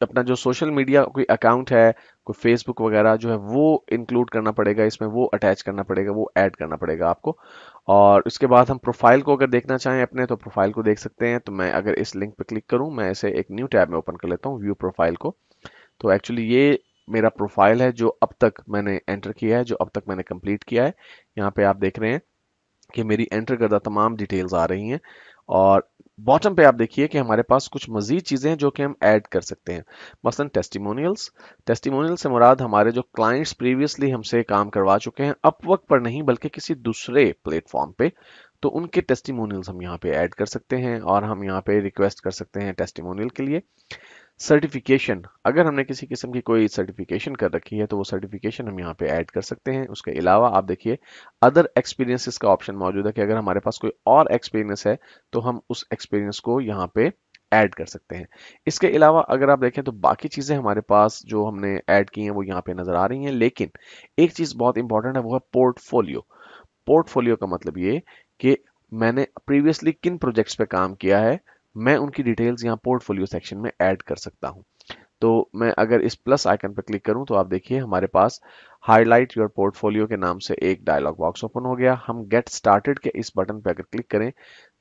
अपना जो सोशल मीडिया कोई अकाउंट है कोई फेसबुक वगैरह जो है वो इंक्लूड करना पड़ेगा इसमें वो अटैच करना पड़ेगा वो ऐड करना पड़ेगा आपको और इसके बाद हम प्रोफाइल को अगर देखना चाहें अपने तो प्रोफाइल को देख सकते हैं तो मैं अगर इस लिंक पर क्लिक करूँ मैं इसे एक न्यू टैब में ओपन कर लेता हूँ व्यू प्रोफाइल को तो एक्चुअली ये मेरा प्रोफाइल है जो अब तक मैंने एंटर किया है जो अब तक मैंने कम्प्लीट किया है यहाँ पर आप देख रहे हैं कि मेरी एंटर करदा तमाम डिटेल्स आ रही हैं और बॉटम पे आप देखिए कि हमारे पास कुछ मजीद चीज़ें हैं जो कि हम ऐड कर सकते हैं मसलन टेस्टिमोनियल्स टेस्टिमोनियल से मुराद हमारे जो क्लाइंट्स प्रीवियसली हमसे काम करवा चुके हैं अपवर्क पर नहीं बल्कि किसी दूसरे प्लेटफॉर्म पे तो उनके टेस्टिमोनियल्स हम यहाँ पे ऐड कर सकते हैं और हम यहाँ पे रिक्वेस्ट कर सकते हैं टेस्टिमोनियल के लिए सर्टिफिकेशन अगर हमने किसी किस्म की कोई सर्टिफिकेशन कर रखी है तो वो सर्टिफिकेशन हम यहाँ पे ऐड कर सकते हैं उसके अलावा आप देखिए अदर एक्सपीरियंसेस का ऑप्शन मौजूद है कि अगर हमारे पास कोई और एक्सपीरियंस है तो हम उस एक्सपीरियंस को यहाँ पे ऐड कर सकते हैं इसके अलावा अगर आप देखें तो बाकी चीज़ें हमारे पास जो हमने ऐड की हैं वो यहाँ पे नज़र आ रही हैं लेकिन एक चीज़ बहुत इंपॉर्टेंट है वो है पोर्टफोलियो पोर्टफोलियो का मतलब ये कि मैंने प्रीवियसली किन प्रोजेक्ट्स पे काम किया है मैं उनकी डिटेल्स यहाँ पोर्टफोलियो सेक्शन में ऐड कर सकता हूँ तो मैं अगर इस प्लस आइकन पर क्लिक करूँ तो आप देखिए हमारे पास हाईलाइट योर पोर्टफोलियो के नाम से एक डायलॉग बॉक्स ओपन हो गया हम गेट स्टार्टेड के इस बटन पर अगर क्लिक करें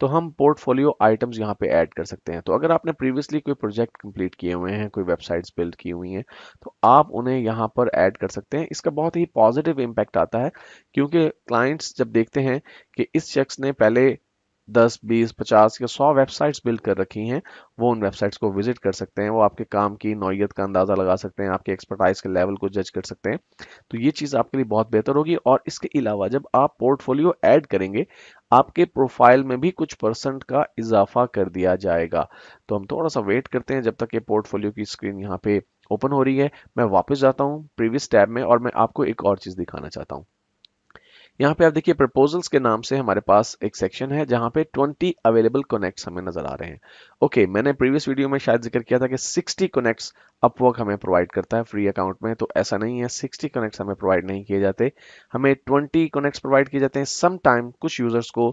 तो हम पोर्टफोलियो आइटम्स यहाँ पे ऐड कर सकते हैं तो अगर आपने प्रीवियसली कोई प्रोजेक्ट कंप्लीट किए हुए हैं कोई वेबसाइट्स बिल्ड की हुई हैं तो आप उन्हें यहाँ पर ऐड कर सकते हैं इसका बहुत ही पॉजिटिव इम्पैक्ट आता है क्योंकि क्लाइंट्स जब देखते हैं कि इस शख्स ने पहले दस बीस पचास या सौ वेबसाइट्स बिल्ड कर रखी हैं वो उन वेबसाइट्स को विजिट कर सकते हैं वो आपके काम की नौीयत का अंदाज़ा लगा सकते हैं आपके एक्सपर्टाइज के लेवल को जज कर सकते हैं तो ये चीज़ आपके लिए बहुत बेहतर होगी और इसके अलावा जब आप पोर्टफोलियो ऐड करेंगे आपके प्रोफाइल में भी कुछ परसेंट का इजाफा कर दिया जाएगा तो हम थोड़ा सा वेट करते हैं जब तक ये पोर्टफोलियो की स्क्रीन यहाँ पे ओपन हो रही है मैं वापस जाता हूँ प्रीवियस टैब में और मैं आपको एक और चीज़ दिखाना चाहता हूँ यहाँ पे आप देखिए प्रपोजल्स के नाम से हमारे पास एक सेक्शन है जहां पे 20 अवेलेबल कनेक्ट्स हमें नजर आ रहे हैं ओके okay, मैंने प्रीवियस वीडियो में शायद जिक्र किया था कि 60 कनेक्ट्स अपवर्क हमें प्रोवाइड करता है फ्री अकाउंट में तो ऐसा नहीं है 60 कनेक्ट्स हमें प्रोवाइड नहीं किए जाते हमें 20 कनेक्ट्स प्रोवाइड किए जाते हैं समटाइम कुछ यूजर्स को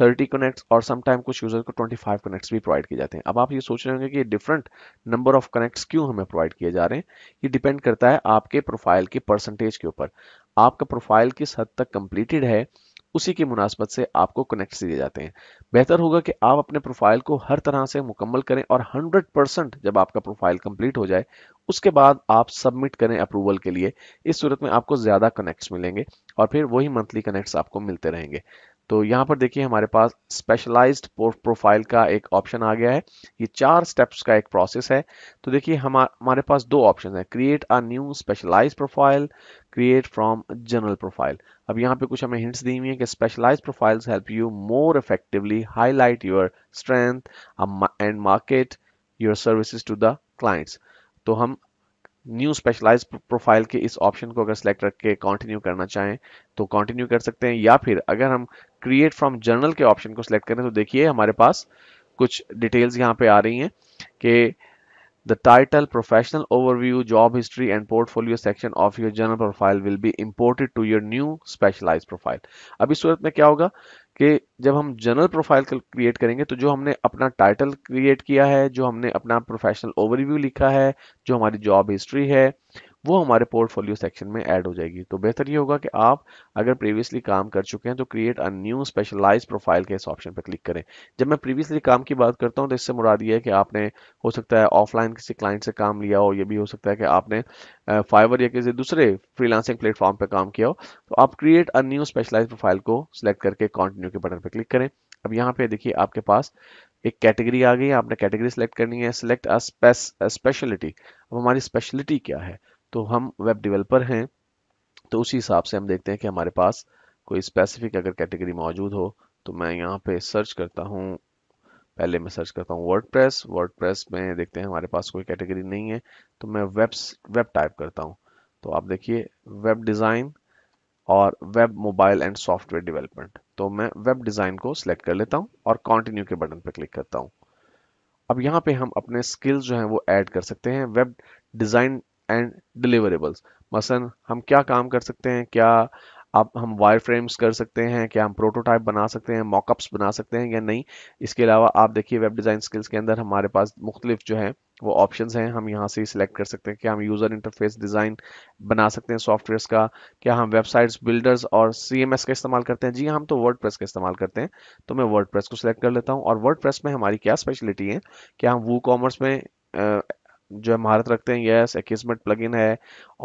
30 कनेक्ट्स और समटाइम कुछ यूजर को 25 कनेक्ट्स भी प्रोवाइड किए जाते हैं अब आप ये सोच रहे होंगे कि डिफरेंट नंबर ऑफ कनेक्ट्स क्यों हमें प्रोवाइड किए जा रहे हैं ये डिपेंड करता है आपके प्रोफाइल के परसेंटेज के ऊपर आपका प्रोफाइल किस हद तक कंप्लीटेड है उसी की मुनासबत से आपको कनेक्ट्स दिए जाते हैं बेहतर होगा कि आप अपने प्रोफाइल को हर तरह से मुकम्मल करें और 100 परसेंट जब आपका प्रोफाइल कंप्लीट हो जाए उसके बाद आप सबमिट करें अप्रूवल के लिए इस सूरत में आपको ज़्यादा कनेक्ट्स मिलेंगे और फिर वही मंथली कनेक्ट्स आपको मिलते रहेंगे तो यहाँ पर देखिए हमारे पास स्पेशलाइज्ड प्रोफाइल का एक ऑप्शन आ गया है ये चार स्टेप्स का एक प्रोसेस है तो देखिए हमारे पास दो ऑप्शन है create a new specialized profile create from general profile अब यहाँ पे कुछ हमें हिंट्स दी हुई है कि specialized profiles help you more effectively highlight your strength and market your services to the clients तो हम न्यू स्पेशलाइज प्रोफाइल के इस ऑप्शन को अगर सेलेक्ट करके कंटिन्यू करना चाहें तो कंटिन्यू कर सकते हैं या फिर अगर हम क्रिएट फ्रॉम जर्नल के ऑप्शन को सिलेक्ट करें तो देखिए हमारे पास कुछ डिटेल्स यहाँ पे आ रही हैं कि The title, professional overview, job history and portfolio section of your general profile will be imported to your new specialized profile. abhi surat mein kya hoga होगा jab hum general profile profile create करेंगे तो जो हमने अपना title create किया है जो हमने अपना प्रोफेशनल ओवरव्यू लिखा है जो हमारी जॉब हिस्ट्री है वो हमारे पोर्टफोलियो सेक्शन में ऐड हो जाएगी तो बेहतर ये होगा कि आप अगर प्रीवियसली काम कर चुके हैं तो create a new specialize profile के इस ऑप्शन पर क्लिक करें जब मैं प्रीवियसली काम की बात करता हूँ तो इससे मुराद ये है कि आपने हो सकता है ऑफलाइन किसी क्लाइंट से काम लिया हो ये भी हो सकता है कि आपने फाइवर या किसी दूसरे फ्रीलांसिंग प्लेटफॉर्म पर काम किया हो तो आप create a new specialize profile को सिलेक्ट करके कॉन्टिन्यू के बटन पर क्लिक करें अब यहाँ पे देखिए आपके पास एक कैटेगरी आ गई है आपने कैटेगरी सेलेक्ट करनी है सिलेक्ट स्पेशलिटी अब हमारी स्पेशलिटी क्या है तो हम वेब डेवलपर हैं तो उसी हिसाब से हम देखते हैं कि हमारे पास कोई स्पेसिफिक अगर कैटेगरी मौजूद हो तो मैं यहाँ पे सर्च करता हूँ पहले मैं सर्च करता हूँ वर्ड प्रेस वर्ड प्रेस में देखते हैं हमारे पास कोई कैटेगरी नहीं है तो मैं वेब वेब टाइप करता हूँ तो आप देखिए वेब डिज़ाइन और web mobile and software development तो मैं वेब डिज़ाइन को सिलेक्ट कर लेता हूँ और कॉन्टिन्यू के बटन पर क्लिक करता हूँ अब यहाँ पे हम अपने स्किल्स जो हैं वो ऐड कर सकते हैं वेब डिज़ाइन एंड डिलीवरेबल्स मसलन हम क्या काम कर सकते हैं क्या आप हम वायर फ्रेम्स कर सकते हैं क्या हम प्रोटोटाइप बना सकते हैं मॉकअप्स बना सकते हैं या नहीं इसके अलावा आप देखिए वेब डिज़ाइन स्किल्स के अंदर हमारे पास मुख्तलिफ जो है वो ऑप्शंस हैं हम यहाँ से सिलेक्ट कर सकते हैं क्या हम यूज़र इंटरफेस डिज़ाइन बना सकते हैं सॉफ्टवेयर्स का क्या हम वेबसाइट्स बिल्डर्स और सी का इस्तेमाल करते हैं जी हाँ, हम तो वर्ड का इस्तेमाल करते हैं तो मैं वर्ड को सिलेक्ट कर लेता हूँ और वर्ड में हमारी क्या स्पेशलिटी है क्या हम वू कॉमर्स में जो है महारत रखते हैं यस प्लग इन है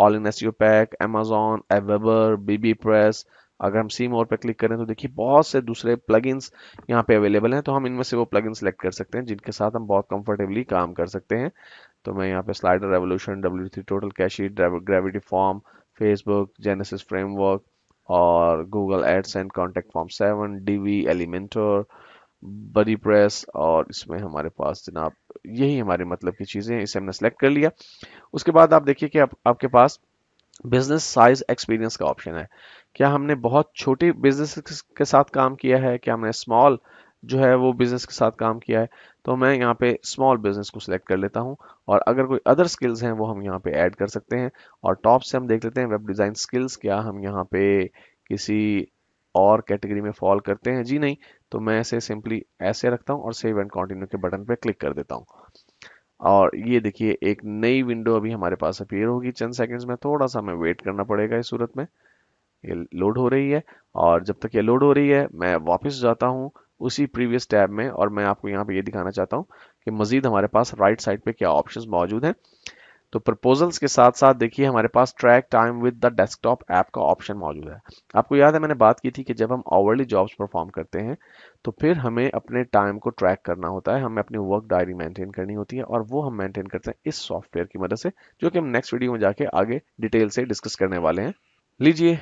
all in S pack Amazon AWeber bbPress अगर हम सीम और पे क्लिक करें तो देखिए बहुत से दूसरे प्लगइन्स यहाँ पे अवेलेबल हैं तो हम इनमें से वो इन सेलेक्ट कर सकते हैं जिनके साथ हम बहुत कंफर्टेबली काम कर सकते हैं तो मैं यहाँ पे slider revolution W three total cache gravity form Facebook Genesis framework और Google ads and contact form seven D V Elementor BuddyPress और इसमें हमारे पास जनाब यही हमारे मतलब की चीज़ें इसे हमने सेलेक्ट कर लिया उसके बाद आप देखिए कि आप, आपके पास बिजनेस साइज एक्सपीरियंस का ऑप्शन है क्या हमने बहुत छोटे बिजनेस के साथ काम किया है क्या हमने स्मॉल जो है वो बिजनेस के साथ काम किया है तो मैं यहाँ पे स्मॉल बिजनेस को सिलेक्ट कर लेता हूँ और अगर कोई अदर स्किल्स हैं वो हम यहाँ पे ऐड कर सकते हैं और टॉप से हम देख लेते हैं वेब डिज़ाइन स्किल्स क्या हम यहाँ पे किसी और कैटेगरी में फॉल करते हैं जी नहीं तो मैं इसे सिंपली ऐसे रखता हूँ और सेव एंड कॉन्टिन्यू के बटन पर क्लिक कर देता हूँ और ये देखिए एक नई विंडो अभी हमारे पास अपीयर होगी चंद सेकंड्स में थोड़ा सा हमें वेट करना पड़ेगा इस सूरत में ये लोड हो रही है और जब तक ये लोड हो रही है मैं वापस जाता हूँ उसी प्रीवियस टैब में और मैं आपको यहाँ पे ये दिखाना चाहता हूँ कि मजीद हमारे पास राइट साइड पे क्या ऑप्शंस मौजूद हैं तो प्रपोजल्स के साथ साथ देखिए हमारे पास track time with the desktop app का ऑप्शन मौजूद है आपको याद है मैंने बात की थी कि जब हम आवर्ली जॉब्स परफॉर्म करते हैं तो फिर हमें अपने टाइम को ट्रैक करना होता है हमें अपनी वर्क डायरी मेंटेन करनी होती है और वो हम मेंटेन करते हैं इस सॉफ्टवेयर की मदद से जो कि हम नेक्स्ट वीडियो में जाके आगे डिटेल से डिस्कस करने वाले हैं लीजिए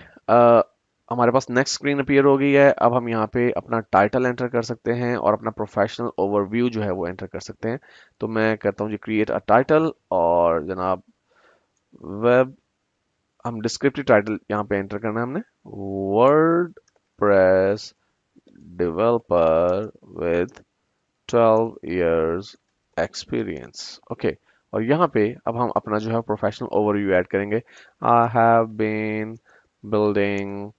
हमारे पास नेक्स्ट स्क्रीन अपीयर हो गई है अब हम यहाँ पे अपना टाइटल एंटर कर सकते हैं और अपना प्रोफेशनल ओवरव्यू जो है वो एंटर कर सकते हैं तो मैं कहता हूँ जी क्रिएट अ टाइटल और जनाब वेब हम डिस्क्रिप्टिव टाइटल यहाँ पे एंटर करना है हमने WordPress developer with 12 years experience okay और यहाँ पे अब हम अपना जो है प्रोफेशनल ओवरव्यू ऐड करेंगे I have been building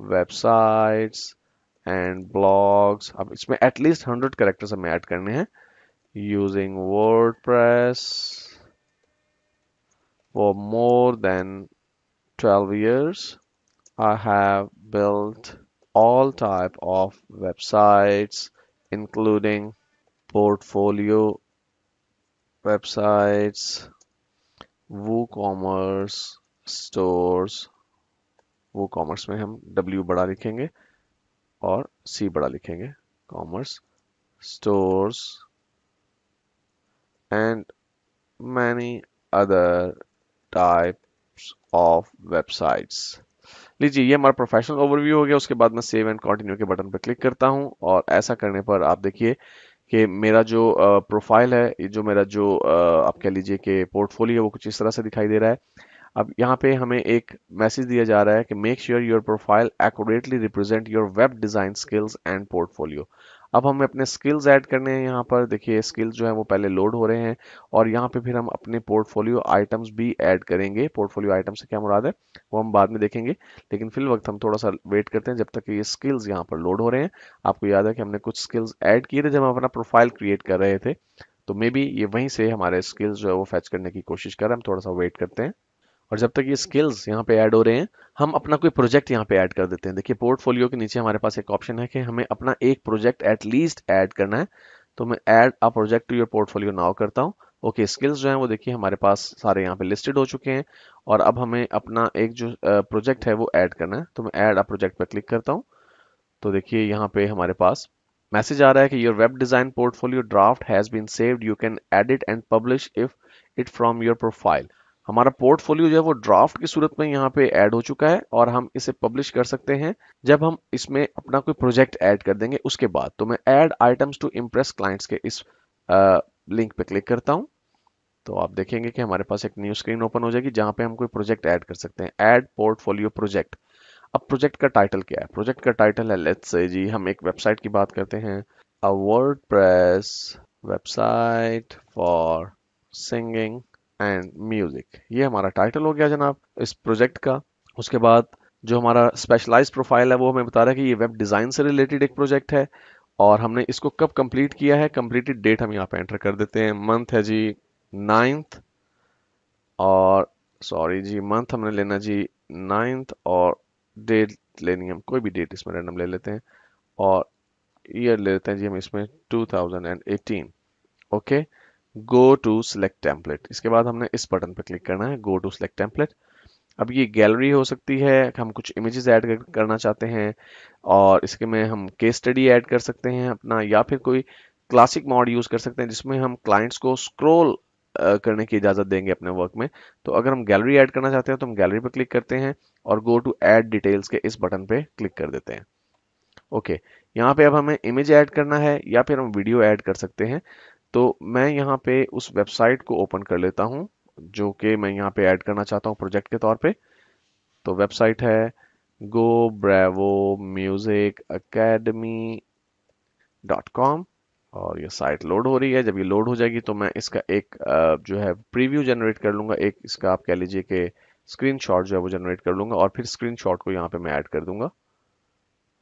Websites and blogs. अब इसमें least 100 characters. हमें ऐड करने हैं using word for more than 12 years i have built all type of websites including portfolio websites woocommerce stores WooCommerce में हम W बड़ा लिखेंगे और C बड़ा लिखेंगे commerce stores and many other types of websites लीजिए ये हमारा प्रोफेशनल ओवरव्यू हो गया उसके बाद मैं सेव एंड कंटिन्यू के बटन पर क्लिक करता हूँ और ऐसा करने पर आप देखिए कि मेरा जो प्रोफाइल है जो मेरा जो आप कह लीजिए कि पोर्टफोलियो वो कुछ इस तरह से दिखाई दे रहा है अब यहाँ पे हमें एक मैसेज दिया जा रहा है कि make sure your profile accurately represent your web design skills and portfolio अब हमें अपने स्किल्स ऐड करने हैं यहाँ पर देखिए स्किल्स जो है वो पहले लोड हो रहे हैं और यहाँ पे फिर हम अपने पोर्टफोलियो आइटम्स भी ऐड करेंगे पोर्टफोलियो आइटम से क्या मुराद है वो हम बाद में देखेंगे लेकिन फिल वक्त हम थोड़ा सा वेट करते हैं जब तक ये स्किल्स यहाँ पर लोड हो रहे हैं आपको याद है कि हमने कुछ स्किल्स ऐड किए थे जब हम अपना प्रोफाइल क्रिएट कर रहे थे तो मे बी ये वहीं से हमारे स्किल्स जो है वो फैच करने की कोशिश कर रहे हैं हम थोड़ा सा वेट करते हैं और जब तक ये स्किल्स यहाँ पे ऐड हो रहे हैं हम अपना कोई प्रोजेक्ट यहाँ पे ऐड कर देते हैं देखिए पोर्टफोलियो के नीचे हमारे पास एक ऑप्शन है कि हमें अपना एक प्रोजेक्ट एटलीस्ट ऐड करना है तो मैं add a project to your portfolio now करता हूँ ओके okay, स्किल्स जो हैं वो देखिए हमारे पास सारे यहाँ पे लिस्टेड हो चुके हैं और अब हमें अपना एक जो प्रोजेक्ट है वो ऐड करना है तो मैं ऐड अ प्रोजेक्ट पर क्लिक करता हूँ तो देखिए यहाँ पे हमारे पास मैसेज आ रहा है कि your web design portfolio draft has been saved you can edit and publish if it from your profile हमारा पोर्टफोलियो जो है वो ड्राफ्ट की सूरत में यहाँ पे ऐड हो चुका है और हम इसे पब्लिश कर सकते हैं जब हम इसमें अपना कोई प्रोजेक्ट ऐड कर देंगे उसके बाद तो मैं add items to impress clients के इस लिंक पे क्लिक करता हूँ तो आप देखेंगे कि हमारे पास एक न्यू स्क्रीन ओपन हो जाएगी जहाँ पे हम कोई प्रोजेक्ट ऐड कर सकते हैं ऐड पोर्टफोलियो प्रोजेक्ट अब प्रोजेक्ट का टाइटल क्या है प्रोजेक्ट का टाइटल है लेट्स से जी हम एक वेबसाइट की बात करते हैं a WordPress website for singing and music ये हमारा टाइटल हो गया जनाब इस प्रोजेक्ट का उसके बाद जो हमारा स्पेशलाइज प्रोफाइल है वो हमें बता रहा है कि ये वेब डिज़ाइन से रिलेटेड एक प्रोजेक्ट है और हमने इसको कब कंप्लीट किया है कंप्लीटेड डेट हम यहाँ पे एंटर कर देते हैं मंथ है जी नाइन्थ और सॉरी जी मंथ हमने लेना जी नाइन्थ और डेट लेनी हम कोई भी डेट इसमें रैंडम ले लेते हैं और ईयर ले लेते हैं जी हम इसमें eighteen okay okay? Go to select template इसके बाद हमने इस बटन पर क्लिक करना है गो टू सिलेक्ट टेम्पलेट अब ये गैलरी हो सकती है हम कुछ इमेजेस ऐड करना चाहते हैं और इसके में हम केस स्टडी ऐड कर सकते हैं अपना या फिर कोई क्लासिक मॉड यूज़ कर सकते हैं जिसमें हम क्लाइंट्स को स्क्रोल करने की इजाज़त देंगे अपने वर्क में तो अगर हम गैलरी ऐड करना चाहते हैं तो हम गैलरी पर क्लिक करते हैं और गो टू ऐड डिटेल्स के इस बटन पे क्लिक कर देते हैं ओके यहाँ पे अब हमें इमेज ऐड करना है या फिर हम वीडियो ऐड कर सकते हैं तो मैं यहाँ पे उस वेबसाइट को ओपन कर लेता हूँ जो कि मैं यहाँ पे ऐड करना चाहता हूँ प्रोजेक्ट के तौर पे तो वेबसाइट है go bravo music academy dot com और ये साइट लोड हो रही है जब ये लोड हो जाएगी तो मैं इसका एक जो है प्रीव्यू जनरेट कर लूँगा एक इसका आप कह लीजिए कि स्क्रीन जो है वो जनरेट कर लूँगा और फिर स्क्रीन को यहाँ पे मैं ऐड कर दूँगा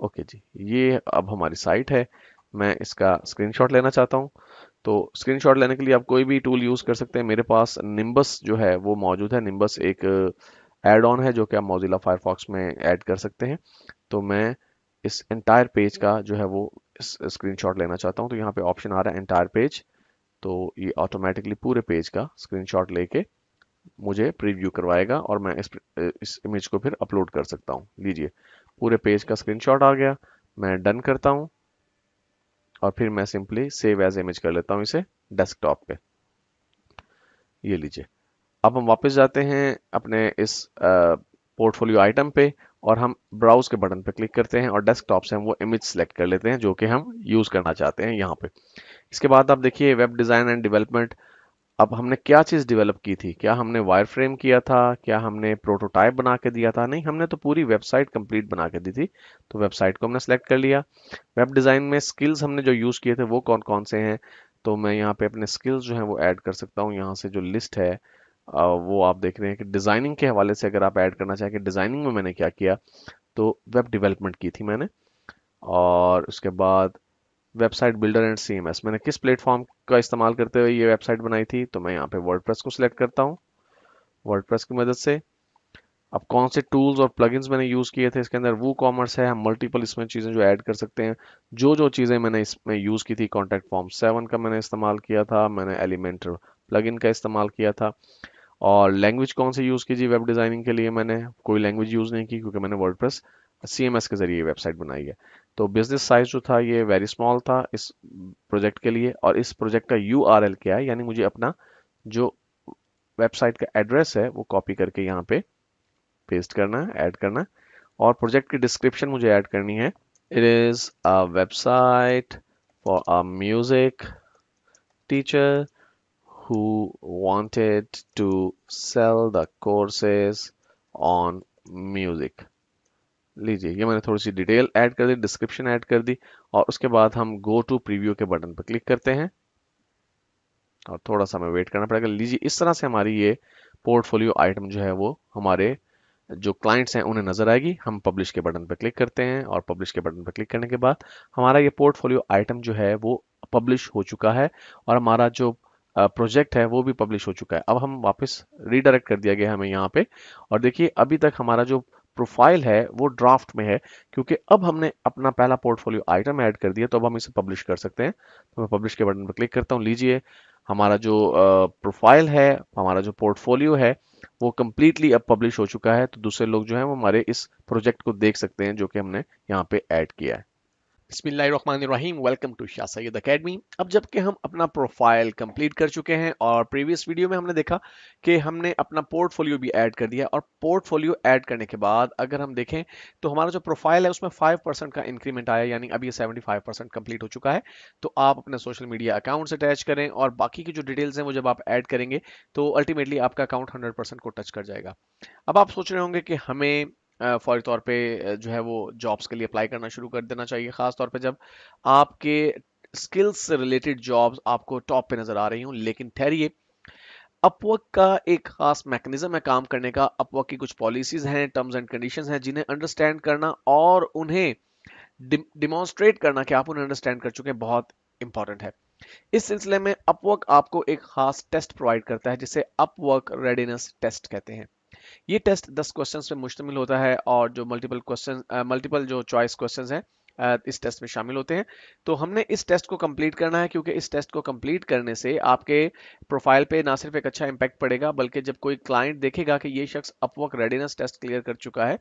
ओके जी ये अब हमारी साइट है मैं इसका स्क्रीनशॉट लेना चाहता हूँ तो स्क्रीनशॉट लेने के लिए आप कोई भी टूल यूज़ कर सकते हैं मेरे पास निम्बस जो है वो मौजूद है निम्बस एक एड uh, ऑन है जो कि आप मोजिला फायरफॉक्स में ऐड कर सकते हैं तो मैं इस एंटायर पेज का जो है वो स्क्रीन uh, लेना चाहता हूँ तो यहाँ पे ऑप्शन आ रहा है एंटायर पेज तो ये ऑटोमेटिकली पूरे पेज का स्क्रीन लेके मुझे प्रीव्यू करवाएगा और मैं इस uh, इस इमेज को फिर अपलोड कर सकता हूँ लीजिए पूरे पेज का स्क्रीनशॉट आ गया मैं डन करता हूँ और फिर मैं सिंपली सेव एज इमेज कर लेता हूँ इसे डेस्कटॉप पे ये लीजिए अब हम वापस जाते हैं अपने इस पोर्टफोलियो आइटम पे और हम ब्राउज के बटन पे क्लिक करते हैं और डेस्कटॉप से हम वो इमेज सेलेक्ट कर लेते हैं जो कि हम यूज़ करना चाहते हैं यहाँ पे इसके बाद आप देखिए वेब डिज़ाइन एंड डेवलपमेंट अब हमने क्या चीज़ डेवलप की थी क्या हमने वायर फ्रेम किया था क्या हमने प्रोटोटाइप बना के दिया था नहीं हमने तो पूरी वेबसाइट कंप्लीट बना के दी थी तो वेबसाइट को हमने सेलेक्ट कर लिया वेब डिज़ाइन में स्किल्स हमने जो यूज़ किए थे वो कौन कौन से हैं तो मैं यहाँ पे अपने स्किल्स जो हैं वो ऐड कर सकता हूँ यहाँ से जो लिस्ट है वो आप देख रहे हैं कि डिज़ाइनिंग के हवाले से अगर आप ऐड करना चाहें कि डिज़ाइनिंग में मैंने क्या किया तो वेब डिवेलपमेंट की थी मैंने और उसके बाद वेबसाइट बिल्डर एंड सी मैंने किस प्लेटफॉर्म का इस्तेमाल करते हुए ये वेबसाइट बनाई थी तो मैं यहाँ पे वर्ड को सिलेक्ट करता हूँ वर्ड की मदद से अब कौन से टूल्स और प्लग मैंने यूज़ किए थे इसके अंदर वो कॉमर्स है हम मल्टीपल इसमें चीज़ें जो ऐड कर सकते हैं जो जो चीज़ें मैंने इसमें यूज़ की थी कॉन्टैक्ट फॉर्म सेवन का मैंने इस्तेमाल किया था मैंने एलिमेंटर प्लग का इस्तेमाल किया था और लैंग्वेज कौन से यूज़ कीजिए वेब डिज़ाइनिंग के लिए मैंने कोई लैंग्वेज यूज़ नहीं की क्योंकि मैंने वर्ड सीएमएस के जरिए वेबसाइट बनाई है तो बिजनेस साइज जो था ये वेरी स्मॉल था इस प्रोजेक्ट के लिए और इस प्रोजेक्ट का यू क्या है यानी मुझे अपना जो वेबसाइट का एड्रेस है वो कॉपी करके यहाँ पे पेस्ट करना है ऐड करना है और प्रोजेक्ट की डिस्क्रिप्शन मुझे ऐड करनी है it is a website for a music teacher who wanted to sell the courses on music लीजिए ये मैंने थोड़ी सी डिटेल ऐड कर दी डिस्क्रिप्शन ऐड कर दी और उसके बाद हम गो टू प्रीव्यू के बटन पर क्लिक करते हैं और थोड़ा सा हमें वेट करना पड़ेगा लीजिए इस तरह से हमारी ये पोर्टफोलियो आइटम जो है वो हमारे जो क्लाइंट्स हैं उन्हें नजर आएगी हम पब्लिश के बटन पर क्लिक करते हैं और पब्लिश के बटन पर क्लिक करने के बाद हमारा ये पोर्टफोलियो आइटम जो है वो पब्लिश हो चुका है और हमारा जो प्रोजेक्ट है वो भी पब्लिश हो चुका है अब हम वापस रीडायरेक्ट कर दिया गया हमें यहाँ पे और देखिए अभी तक हमारा जो प्रोफाइल है वो ड्राफ्ट में है क्योंकि अब हमने अपना पहला पोर्टफोलियो आइटम ऐड कर दिया तो अब हम इसे पब्लिश कर सकते हैं तो मैं पब्लिश के बटन पर क्लिक करता हूँ लीजिए हमारा जो प्रोफाइल है हमारा जो पोर्टफोलियो है वो कम्प्लीटली अब पब्लिश हो चुका है तो दूसरे लोग जो है वो हमारे इस प्रोजेक्ट को देख सकते हैं जो कि हमने यहाँ पे ऐड किया है बसमीम welcome to Shah Syed academy अब जबकि हम अपना प्रोफाइल कंप्लीट कर चुके हैं और प्रीवियस वीडियो में हमने देखा कि हमने अपना पोर्टफोलियो भी ऐड कर दिया और पोर्टफोलियो ऐड करने के बाद अगर हम देखें तो हमारा जो प्रोफाइल है उसमें 5 परसेंट का इंक्रीमेंट आया यानी अभी सेवेंटी फाइव परसेंट कम्प्लीट हो चुका है तो आप अपने सोशल मीडिया अकाउंट अटैच करें और बाकी की जो डिटेल्स हैं वो जब आप ऐड करेंगे तो अल्टीमेटली आपका अकाउंट हंड्रेड को टच कर जाएगा अब आप सोच रहे होंगे कि हमें फौरी तौर पे जो है वो जॉब्स के लिए अप्लाई करना शुरू कर देना चाहिए ख़ास तौर पे जब आपके स्किल्स से रिलेटेड जॉब्स आपको टॉप पे नज़र आ रही हूँ लेकिन ठहरिए अपवर्क का एक खास मैकेनिज्म है काम करने का अपवर्क की कुछ पॉलिसीज हैं टर्म्स एंड कंडीशंस हैं जिन्हें अंडरस्टैंड करना और उन्हें डिमॉन्स्ट्रेट करना कि आप उन्हें अंडरस्टैंड कर चुके हैं बहुत इंपॉर्टेंट है इस सिलसिले में अपवर्क आपको एक खास टेस्ट प्रोवाइड करता है जिसे अपवर्क रेडीनेस टेस्ट कहते हैं ये टेस्ट 10 क्वेश्चंस पे मुश्तमिल होता है और जो मल्टीपल क्वेश्चन मल्टीपल जो चॉइस क्वेश्चंस हैं इस टेस्ट में शामिल होते हैं तो हमने इस टेस्ट को कंप्लीट करना है क्योंकि इस टेस्ट को कंप्लीट करने से आपके प्रोफाइल पे ना सिर्फ एक अच्छा इंपैक्ट पड़ेगा बल्कि जब कोई क्लाइंट देखेगा कि ये शख्स अपवक रेडीनेस टेस्ट क्लियर कर चुका है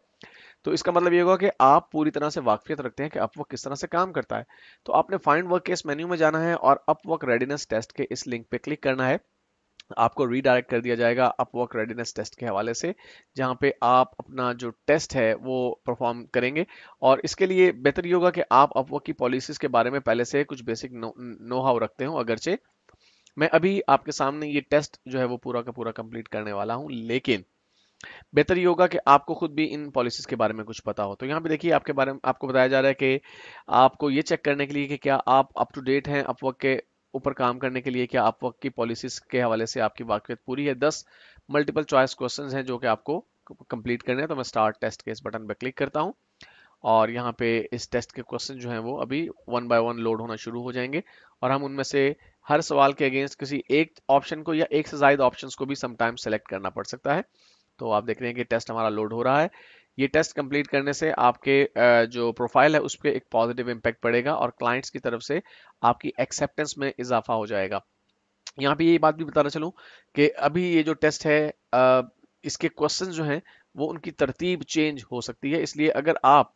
तो इसका मतलब ये होगा कि आप पूरी तरह से वाकफियत रखते हैं कि अपवक किस तरह से काम करता है तो आपने फाइंड वर्क के इस मेन्यू में जाना है और अपवक रेडीनेस टेस्ट के इस लिंक पे क्लिक करना है आपको रीडायरेक्ट कर दिया जाएगा अपवर्क रेडीनेस टेस्ट के हवाले से जहां पे आप अपना जो टेस्ट है वो परफॉर्म करेंगे और इसके लिए बेहतर ये होगा कि आप अपवर्क की पॉलिसीज़ के बारे में पहले से कुछ बेसिक नो, नो रखते हो अगरचे मैं अभी आपके सामने ये टेस्ट जो है वो पूरा का पूरा कंप्लीट करने वाला हूँ लेकिन बेहतर ये होगा कि आपको खुद भी इन पॉलिसीज के बारे में कुछ पता हो तो यहाँ पे देखिए आपके बारे में आपको बताया जा रहा है कि आपको ये चेक करने के लिए कि क्या आप अप टू डेट हैं अपवर्क के ऊपर काम करने के लिए कि आप वक्त की पॉलिसीज के हवाले से आपकी वाकफियत पूरी है दस मल्टीपल चॉइस क्वेश्चंस हैं जो कि आपको कंप्लीट करने हैं तो मैं स्टार्ट टेस्ट के इस बटन पर क्लिक करता हूँ और यहाँ पे इस टेस्ट के क्वेश्चन जो हैं वो अभी वन बाय वन लोड होना शुरू हो जाएंगे और हम उनमें से हर सवाल के अगेंस्ट किसी एक ऑप्शन को या एक से ज्यादा ऑप्शन को भी समटाइम सेलेक्ट करना पड़ सकता है तो आप देख रहे हैं कि टेस्ट हमारा लोड हो रहा है ये टेस्ट कंप्लीट करने से आपके जो प्रोफाइल है उस पर एक पॉजिटिव इम्पैक्ट पड़ेगा और क्लाइंट्स की तरफ से आपकी एक्सेप्टेंस में इजाफा हो जाएगा यहाँ पे ये बात भी बताना चलूँ कि अभी ये जो टेस्ट है इसके क्वेश्चन जो हैं वो उनकी तरतीब चेंज हो सकती है इसलिए अगर आप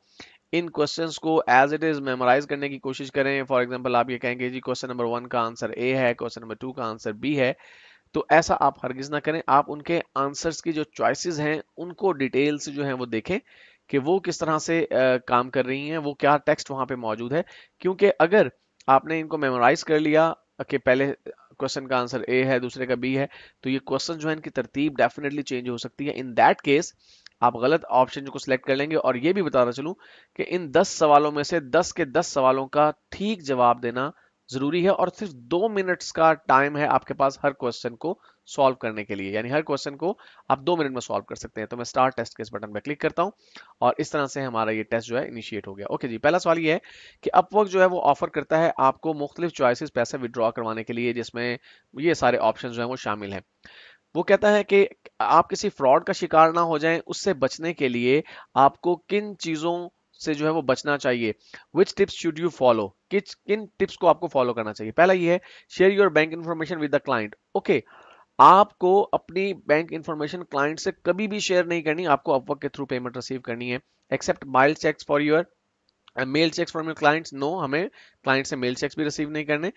इन क्वेश्चंस को एज इट इज मेमोराइज करने की कोशिश करें फॉर एग्जांपल आप ये कहेंगे जी क्वेश्चन नंबर वन का आंसर ए है क्वेश्चन नंबर टू का आंसर बी है तो ऐसा आप हरगिज ना करें आप उनके आंसर्स की जो चॉइसेस हैं उनको डिटेल से जो है वो देखें कि वो किस तरह से आ, काम कर रही हैं वो क्या टेक्स्ट वहां पे मौजूद है क्योंकि अगर आपने इनको मेमोराइज कर लिया कि पहले क्वेश्चन का आंसर ए है दूसरे का बी है तो ये क्वेश्चन जो है इनकी तरतीब डेफिनेटली चेंज हो सकती है इन दैट केस आप गलत ऑप्शन को सिलेक्ट कर लेंगे और ये भी बताना चलूं कि इन 10 सवालों में से 10 के 10 सवालों का ठीक जवाब देना ज़रूरी है और सिर्फ दो मिनट्स का टाइम है आपके पास हर क्वेश्चन को सॉल्व करने के लिए यानी हर क्वेश्चन को आप दो मिनट में सॉल्व कर सकते हैं तो मैं स्टार्ट टेस्ट के इस बटन पर क्लिक करता हूं और इस तरह से हमारा ये टेस्ट जो है इनिशिएट हो गया ओके जी पहला सवाल ये है कि अपवर्क जो है वो ऑफर करता है आपको मुख्तलिफ चॉइसिस पैसे विद्रॉ करवाने के लिए जिसमें ये सारे ऑप्शन जो है वो शामिल हैं वो कहता है कि आप किसी फ्रॉड का शिकार ना हो जाएं उससे बचने के लिए आपको किन चीज़ों से जो है वो बचना चाहिए which tips should you follow किस किन टिप्स को आपको फॉलो करना चाहिए पहला ये है share your bank information with the client okay आपको अपनी बैंक इन्फॉर्मेशन क्लाइंट से कभी भी शेयर नहीं करनी आपको अपवर्क के थ्रू पेमेंट रिसीव करनी है accept mail cheques for your mail cheques from your clients no हमें क्लाइंट से मेल चेक्स भी रिसीव नहीं करने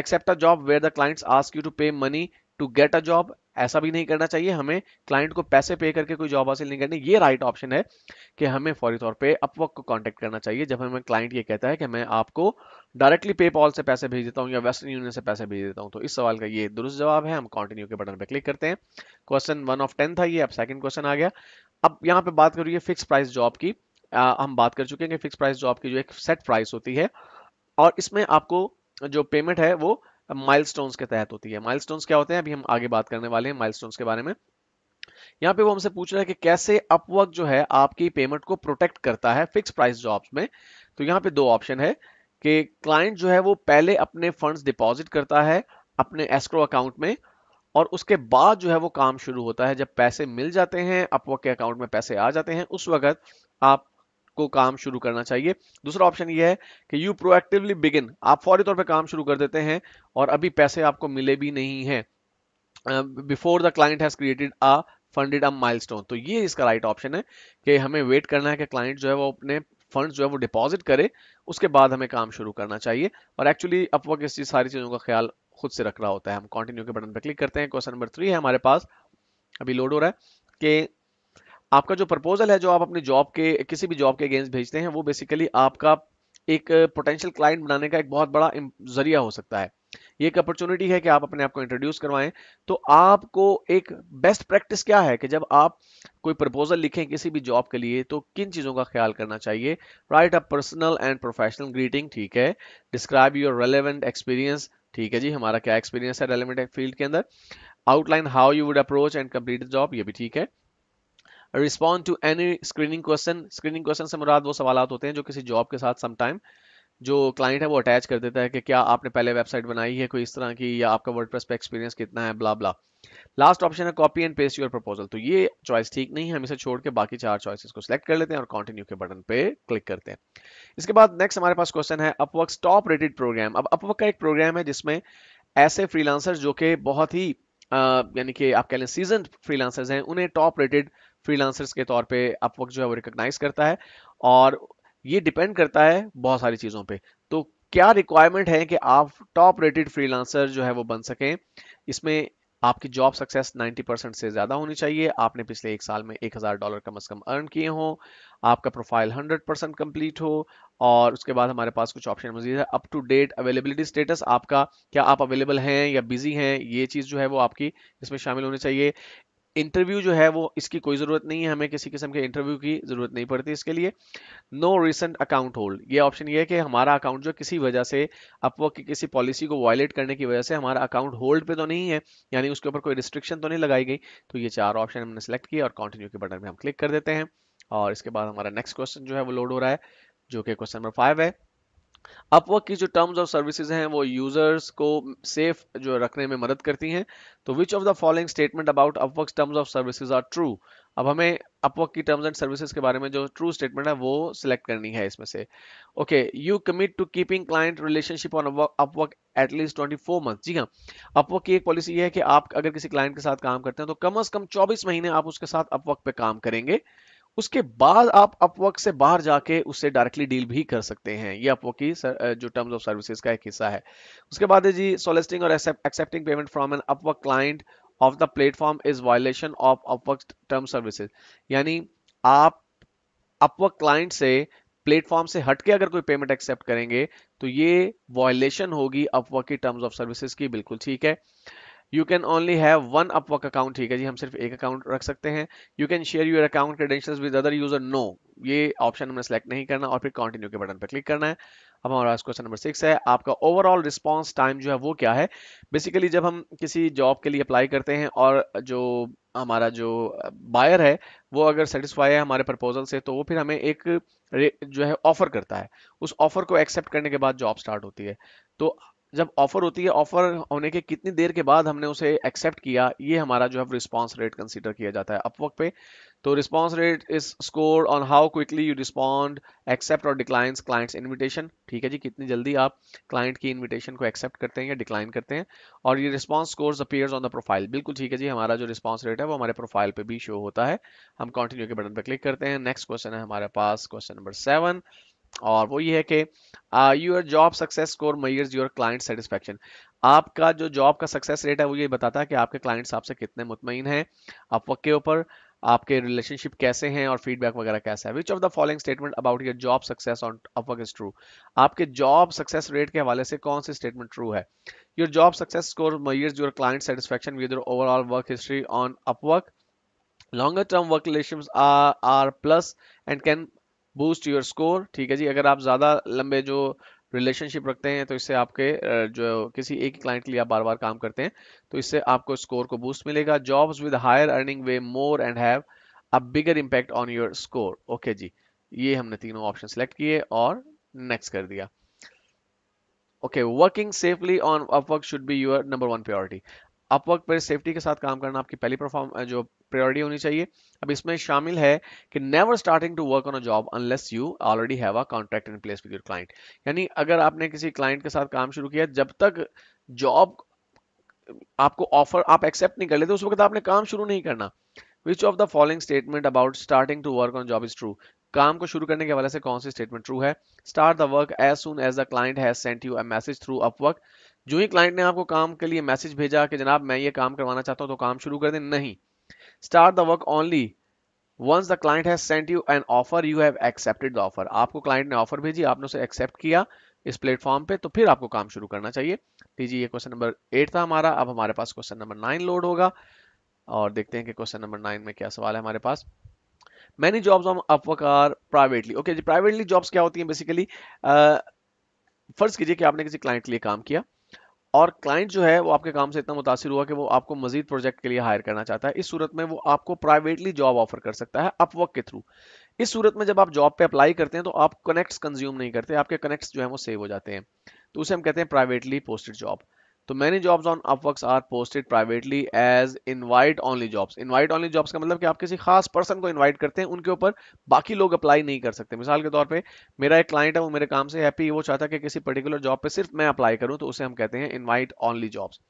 accept a job where the clients ask you to pay money to get a job ऐसा भी नहीं करना चाहिए हमें क्लाइंट को पैसे पे करके कोई जॉब हासिल नहीं करनी ये राइट ऑप्शन है कि हमें फौरी तौर पे अपवर्क को कांटेक्ट करना चाहिए जब हमें क्लाइंट ये कहता है कि मैं आपको डायरेक्टली पेपॉल से पैसे भेज देता हूँ या वेस्टर्न यूनियन से पैसे भेज देता हूँ तो इस सवाल का ये दुरुस्त जवाब है हम कॉन्टिन्यू के बटन पर क्लिक करते हैं क्वेश्चन वन ऑफ टेन था ये अब सेकंड क्वेश्चन आ गया अब यहाँ पे बात करिए फिक्स प्राइस जॉब की हम बात कर चुके हैं कि फिक्स प्राइस जॉब की जो एक सेट प्राइस होती है और इसमें आपको जो पेमेंट है वो माइलस्टोन्स के तहत होती है माइलस्टोन्स क्या होते हैं अभी हम आगे बात करने वाले हैं माइलस्टोन्स के बारे में यहाँ पे वो हमसे पूछ रहा है कि कैसे अपवर्क जो है आपकी पेमेंट को प्रोटेक्ट करता है फिक्स प्राइस जॉब्स में तो यहाँ पे दो ऑप्शन है कि क्लाइंट जो है वो पहले अपने फंड्स डिपॉजिट करता है अपने एस्क्रो अकाउंट में और उसके बाद जो है वो काम शुरू होता है जब पैसे मिल जाते हैं अपवर्क के अकाउंट में पैसे आ जाते हैं उस वक्त आप को काम शुरू करना चाहिए दूसरा ऑप्शन ये है कि यू प्रोएक्टिवली बिगिन आप फौरी तौर पर काम शुरू कर देते हैं और अभी पैसे आपको मिले भी नहीं है before the client has created a funded a milestone तो ये इसका राइट right ऑप्शन है कि हमें वेट करना है कि क्लाइंट जो है वो अपने फंड जो है वो डिपॉजिट करे उसके बाद हमें काम शुरू करना चाहिए और एक्चुअली अपवर्क इस चीज सारी चीजों का ख्याल खुद से रख रहा होता है हम कंटिन्यू के बटन पर क्लिक करते हैं क्वेश्चन नंबर थ्री है हमारे पास अभी लोड हो रहा है कि आपका जो प्रपोजल है जो आप अपने जॉब के किसी भी जॉब के अगेंस्ट भेजते हैं वो बेसिकली आपका एक पोटेंशियल क्लाइंट बनाने का एक बहुत बड़ा जरिया हो सकता है ये एक अपॉर्चुनिटी है कि आप अपने आप को इंट्रोड्यूस करवाएं तो आपको एक बेस्ट प्रैक्टिस क्या है कि जब आप कोई प्रपोजल लिखें किसी भी जॉब के लिए तो किन चीज़ों का ख्याल करना चाहिए write a personal and professional greeting ठीक है डिस्क्राइब योर रेलिवेंट एक्सपीरियंस ठीक है जी हमारा क्या एक्सपीरियंस है रेलिवेंट फील्ड के अंदर outline how you would approach and complete job ये भी ठीक है respond to any screening question screening question से मुराद वो सवाल होते हैं जो किसी जॉब के साथ समटाइम जो क्लाइंट है वो अटैच कर देता है कि क्या आपने पहले वेबसाइट बनाई है कोई इस तरह की या आपका वर्ड पे एक्सपीरियंस कितना है ब्ला ब्ला लास्ट ऑप्शन है copy and paste your proposal तो ये चॉइस ठीक नहीं है हम इसे छोड़ के बाकी चार चॉइसेस को सिलेक्ट कर लेते हैं और कंटिन्यू के बटन पे क्लिक करते हैं इसके बाद नेक्स्ट हमारे पास क्वेश्चन है अपवर्क टॉप रेटेड प्रोग्राम अब अपवर्क का एक प्रोग्राम है जिसमें ऐसे फ्रीलांसर जो कि बहुत ही यानी कि आप कह लें सीजन फ्रीलांसर्स हैं उन्हें टॉप रेटेड फ्रीलांसर्स के तौर पे अपवर्क जो है वो रिकॉग्नाइज करता है और ये डिपेंड करता है बहुत सारी चीज़ों पे तो क्या रिक्वायरमेंट है कि आप टॉप रेटेड फ्रीलांसर जो है वो बन सकें इसमें आपकी जॉब सक्सेस 90 परसेंट से ज़्यादा होनी चाहिए आपने पिछले एक साल में एक हज़ार डॉलर कम अज़ कम अर्न किए हों आपका प्रोफाइल 100 परसेंट कम्प्लीट हो और उसके बाद हमारे पास कुछ ऑप्शन मजीद है up to date availability status आपका क्या आप अवेलेबल हैं या बिजी हैं ये चीज़ जो है वो आपकी इसमें शामिल होनी चाहिए इंटरव्यू जो है वो इसकी कोई ज़रूरत नहीं है हमें किसी किस्म के इंटरव्यू की ज़रूरत नहीं पड़ती इसके लिए नो रिसेंट अकाउंट होल्ड ये ऑप्शन ये है कि हमारा अकाउंट जो किसी वजह से अपवर्क की किसी पॉलिसी को वायलेट करने की वजह से हमारा अकाउंट होल्ड पे तो नहीं है यानी उसके ऊपर कोई रिस्ट्रिक्शन तो नहीं लगाई गई तो ये चार ऑप्शन हमने सेलेक्ट किया और कॉन्टिन्यू के बटन पर हम क्लिक कर देते हैं और इसके बाद हमारा नेक्स्ट क्वेश्चन जो है वो लोड हो रहा है जो कि क्वेश्चन नंबर फाइव है अपवर्क की जो टर्म्स और सर्विसेज हैं वो यूजर्स को सेफ जो रखने में मदद करती हैं तो which of the following statement about Upwork terms of services are true अब हमें अपवर्क की टर्म्स एंड सर्विसेज के बारे में जो ट्रू स्टेटमेंट है वो सिलेक्ट करनी है इसमें से okay you commit to keeping client relationship on Upwork at least twenty four month जी हाँ अपवर्क की एक पॉलिसी ये है कि आप अगर किसी क्लाइंट के साथ काम करते हैं तो कम अज कम चौबीस महीने आप उसके साथ अपवर्क पे काम करेंगे उसके बाद आप अपवर्क से बाहर जाके उससे डायरेक्टली डील भी कर सकते हैं ये अपवर्क की जो टर्म्स ऑफ सर्विसेज का एक हिस्सा है उसके बाद है जी सोलिस्टिंग और accepting payment from an Upwork client off the platform is violation of Upwork term services यानी आप अपवर्क क्लाइंट से प्लेटफॉर्म से हटके अगर कोई पेमेंट एक्सेप्ट करेंगे तो ये वॉयलेशन होगी अपवर्क की टर्म्स ऑफ सर्विसेज की बिल्कुल ठीक है you can only have one Upwork account ठीक है जी हम सिर्फ एक अकाउंट रख सकते हैं you can share your account credential with other user no ये ऑप्शन हमें सेलेक्ट नहीं करना और फिर कंटिन्यू के बटन पर क्लिक करना है अब हमारा क्वेश्चन नंबर सिक्स है आपका ओवरऑल रिस्पॉन्स टाइम जो है वो क्या है बेसिकली जब हम किसी जॉब के लिए अप्लाई करते हैं और जो हमारा जो बायर है वो अगर सेटिस्फाई है हमारे प्रपोजल से तो वो फिर हमें एक जो है ऑफर करता है उस ऑफर को एक्सेप्ट करने के बाद जॉब स्टार्ट होती है तो जब ऑफर होती है ऑफर होने के कितनी देर के बाद हमने उसे एक्सेप्ट किया ये हमारा जो है रिस्पॉन्स रेट कंसिडर किया जाता है अपवर्क पे तो response rate is score on how quickly you respond accept और डिक्लाइंस क्लाइंट्स इनविटेशन ठीक है जी कितनी जल्दी आप क्लाइंट की इन्विटेशन को एक्सेप्ट करते हैं या डिक्लाइन करते हैं और ये response score appears on the profile बिल्कुल ठीक है जी हमारा जो रिस्पॉन्स रेट है वो हमारे प्रोफाइल पर भी शो होता है हम कंटिन्यू के बटन पर क्लिक करते हैं नेक्स्ट क्वेश्चन है हमारे पास क्वेश्चन नंबर सेवन और वो ये है कि your job success score measures your client satisfaction आपका जो जॉब का सक्सेस रेट है वो ये बताता है कि आपके क्लाइंट्स आपसे कितने मुतमिन हैं आप वक्त ऊपर आपके रिलेशनशिप कैसे हैं और फीडबैक वगैरह कैसा है which of the following statement about your job success on Upwork is true आपके जॉब सक्सेस रेट के हवाले से कौन सी स्टेटमेंट ट्रू है your job success score measures your client satisfaction with your overall work history on Upwork longer term work relations are, are plus and can boost your score ठीक है जी अगर आप ज़्यादा लंबे जो रिलेशनशिप रखते हैं तो इससे आपके जो किसी एक क्लाइंट के लिए आप बार बार काम करते हैं तो इससे आपको स्कोर को बूस्ट मिलेगा jobs with higher earning weigh more and have a bigger impact on your score okay जी ये हमने तीनों ऑप्शन सेलेक्ट किए और नेक्स्ट कर दिया okay working safely on Upwork should be your number one priority Upwork पर सेफ्टी के साथ काम करना आपकी पहली परफॉर्म जो प्रायोरिटी होनी चाहिए अब इसमें शामिल है कि never starting to work on a job unless you already have a contract in place with your client यानी अगर आपने किसी क्लाइंट के साथ काम शुरू किया जब तक जॉब आपको ऑफर आप एक्सेप्ट नहीं कर लेते उस वक्त आपने काम शुरू नहीं करना which of the following statement about starting to work on job is true काम को शुरू करने के हवाले से कौन सी स्टेटमेंट ट्रू है start the work as soon as the client has sent you a message through Upwork जो ही क्लाइंट ने आपको काम के लिए मैसेज भेजा कि जनाब मैं ये काम करवाना चाहता हूं तो काम शुरू कर दें नहीं start the work only once the client has sent you an offer you have accepted the offer आपको क्लाइंट ने ऑफर भेजी आपने उसे एक्सेप्ट किया इस प्लेटफॉर्म पे तो फिर आपको काम शुरू करना चाहिए लीजिए ये क्वेश्चन नंबर एट था हमारा अब हमारे पास क्वेश्चन नंबर नाइन लोड होगा और देखते हैं कि क्वेश्चन नंबर नाइन में क्या सवाल है हमारे पास many jobs on Upwork privately okay जी प्राइवेटली जॉब्स क्या होती हैं बेसिकली फर्ज कीजिए कि आपने किसी क्लाइंट के लिए काम किया और क्लाइंट जो है वो आपके काम से इतना मुतासर हुआ कि वो आपको मजीद प्रोजेक्ट के लिए हायर करना चाहता है इस सूरत में वो आपको प्राइवेटली जॉब ऑफर कर सकता है अपवर्क के थ्रू इस सूरत में जब आप जॉब पे अप्लाई करते हैं तो आप कनेक्ट्स कंज्यूम नहीं करते आपके कनेक्ट्स जो है वो सेव हो जाते हैं तो उसे हम कहते हैं प्राइवेटली पोस्टेड जॉब तो many jobs on Upwork's are posted privately as invite only jobs invite only jobs का मतलब कि आप किसी खास पर्सन को इनवाइट करते हैं उनके ऊपर बाकी लोग अप्लाई नहीं कर सकते मिसाल के तौर पे मेरा एक क्लाइंट है वो मेरे काम से हैप्पी वो चाहता है कि किसी पर्टिकुलर जॉब पे सिर्फ मैं अप्लाई करूं तो उसे हम कहते हैं invite only jobs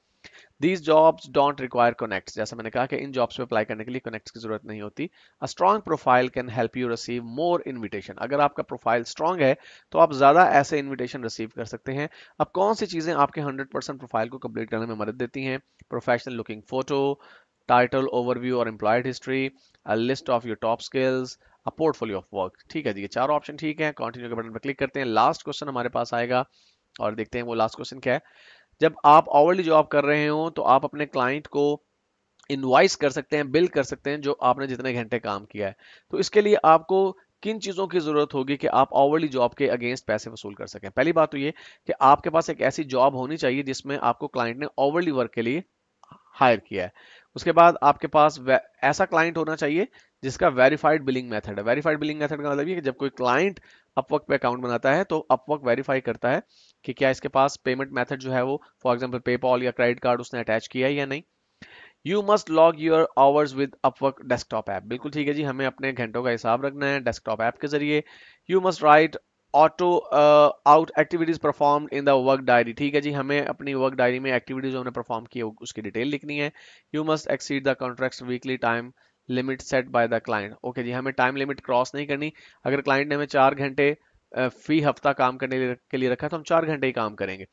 these jobs don't require connect जैसा मैंने कहा कि इन जॉब्स पे अप्लाई करने के लिए कनेक्ट की जरूरत नहीं होती a strong profile can help you receive more invitation अगर आपका प्रोफाइल स्ट्रॉन्ग है तो आप ज्यादा ऐसे इन्विटेशन रिसीव कर सकते हैं अब कौन सी चीजें आपके हंड्रेड प्रोफाइल को कंप्लीट करने में मदद देती हैं professional looking photo title overview और employed history a list of your top skills a portfolio of work ठीक है जी ये चार ऑप्शन ठीक है कंटिन्यू के बटन पर क्लिक करते हैं लास्ट क्वेश्चन हमारे पास आएगा और देखते हैं वो लास्ट क्वेश्चन क्या है जब आप ऑवरली जॉब कर रहे हो तो आप अपने क्लाइंट को इनवाइस कर सकते हैं बिल कर सकते हैं जो आपने जितने घंटे काम किया है तो इसके लिए आपको किन चीज़ों की ज़रूरत होगी कि आप ऑवरली जॉब के अगेंस्ट पैसे वसूल कर सकें पहली बात तो ये कि आपके पास एक ऐसी जॉब होनी चाहिए जिसमें आपको क्लाइंट ने ऑवरली वर्क के लिए हायर किया है उसके बाद आपके पास ऐसा क्लाइंट होना चाहिए जिसका वेरीफाइड बिलिंग मेथड है वेरीफाइड बिलिंग मेथड का मतलब ये कि जब कोई क्लाइंट अपवर्क पे अकाउंट बनाता है तो अपवर्क वेरीफाई करता है कि क्या इसके पास पेमेंट मेथड जो है वो फॉर एग्जांपल पेपॉल या क्रेडिट कार्ड उसने अटैच किया है या नहीं you must log your hours with Upwork desktop app बिल्कुल ठीक है जी हमें अपने घंटों का हिसाब रखना है डेस्कटॉप ऐप के जरिए you must write auto out activities perform in the work diary ठीक है जी हमें अपनी वर्क डायरी में एक्टिविटीज हमने परफॉर्म की उसकी डिटेल लिखनी है you must exceed the contract weekly time limit set by the client okay जी हमें टाइम लिमिट क्रॉस नहीं करनी अगर क्लाइंट ने हमें चार घंटे फी हफ्ता काम करने के लिए रखा तो हम चार घंटे ही काम करेंगे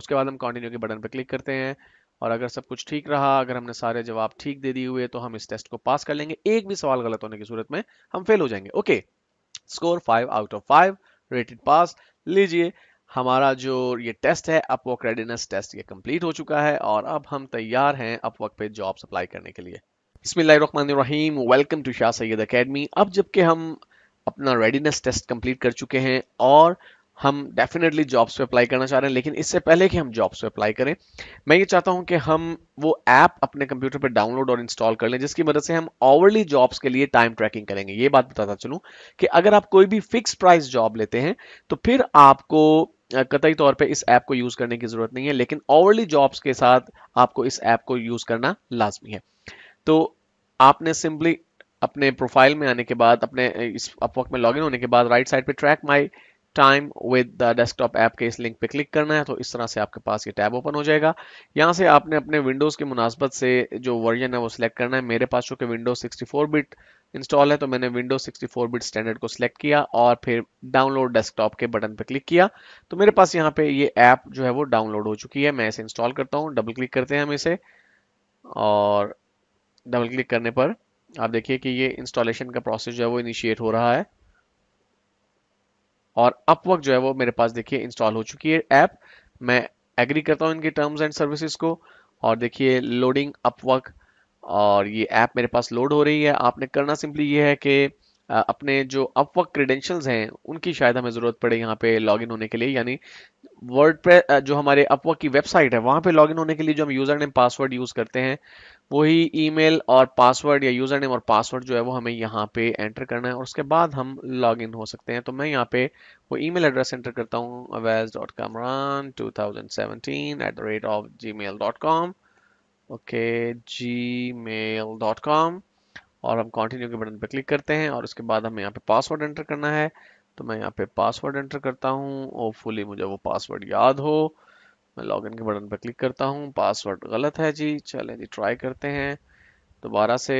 उसके बाद हम कॉन्टिन्यू के बटन पर क्लिक करते हैं और अगर सब कुछ ठीक रहा अगर हमने सारे जवाब ठीक दे दिए हुए तो हम इस टेस्ट को पास कर लेंगे एक भी सवाल गलत होने की सूरत में हम फेल हो जाएंगे okay score five out of five rated pass लीजिए हमारा जो ये टेस्ट है अपवर्क रेडिनेस टेस्ट ये कंप्लीट हो चुका है और अब हम तैयार हैं अपवर्क पे जॉब्स अप्लाई करने के लिए बिस्मिल्लाहिर्रहमानिर्रहीम welcome to Shah Syed academy अब जबकि हम अपना रेडीनेस टेस्ट कंप्लीट कर चुके हैं और हम डेफिनेटली जॉब्स पे अप्लाई करना चाह रहे हैं लेकिन इससे पहले कि हम जॉब्स पे अप्लाई करें मैं ये चाहता हूं कि हम वो ऐप अपने कंप्यूटर पर डाउनलोड और इंस्टॉल कर लें जिसकी मदद से हम ऑवरली जॉब्स के लिए टाइम ट्रैकिंग करेंगे ये बात बताता चलूं कि अगर आप कोई भी फिक्स प्राइस जॉब लेते हैं तो फिर आपको कतई तौर पे इस ऐप को यूज़ करने की ज़रूरत नहीं है लेकिन ऑवरली जॉब्स के साथ आपको इस ऐप को यूज़ करना लाजमी है तो आपने सिंपली अपने प्रोफाइल में आने के बाद अपने इस अपवर्क में लॉगिन होने के बाद राइट साइड पे track my time with the desktop app के इस लिंक पे क्लिक करना है तो इस तरह से आपके पास ये टैब ओपन हो जाएगा यहाँ से आपने अपने विंडोज़ की मुनासबत से जो वर्जन है वो सिलेक्ट करना है मेरे पास चूँकि विंडोज 64 बिट इंस्टॉल है तो मैंने विंडोज 64 बिट स्टैंडर्ड को सिलेक्ट किया और फिर डाउनलोड डेस्कटॉप के बटन पर क्लिक किया तो मेरे पास यहाँ पे ये ऐप जो है वो डाउनलोड हो चुकी है मैं इसे इंस्टॉल करता हूँ डबल क्लिक करते हैं हम इसे और डबल क्लिक करने पर आप देखिए कि ये इंस्टॉलेशन का प्रोसेस जो है वो इनिशिएट हो रहा है और अपवर्क जो है वो मेरे पास देखिए इंस्टॉल हो चुकी है ऐप मैं एग्री करता हूँ इनके टर्म्स एंड सर्विसेज को और देखिए लोडिंग अपवर्क और ये ऐप मेरे पास लोड हो रही है आपने करना सिंपली ये है कि अपने जो अपवर्क क्रेडेंशियल्स हैं उनकी शायद हमें ज़रूरत पड़े यहाँ पे लॉगिन होने के लिए यानी वर्ड जो हमारे अपवर्क की वेबसाइट है वहाँ पे लॉगिन होने के लिए जो हम यूज़र नेम पासवर्ड यूज़ करते हैं वही ईमेल और पासवर्ड या यूज़र नेम और पासवर्ड जो है वो हमें यहाँ पे एंटर करना है और उसके बाद हम लॉग इन हो सकते हैं तो मैं यहाँ पे वो ईमेल एड्रेस एंटर करता हूँ Awais dot Kamran two thousand seventeen at the rate of ji mail dot com okay ji mail dot com और हम कॉन्टिन्यू के बटन पर क्लिक करते हैं और उसके बाद हमें यहाँ पे पासवर्ड एंटर करना है तो मैं यहाँ पे पासवर्ड एंटर करता हूँ होपफुली मुझे वो पासवर्ड याद हो मैं लॉगिन के बटन पर क्लिक करता हूँ पासवर्ड गलत है जी चलें जी ट्राई करते हैं दोबारा से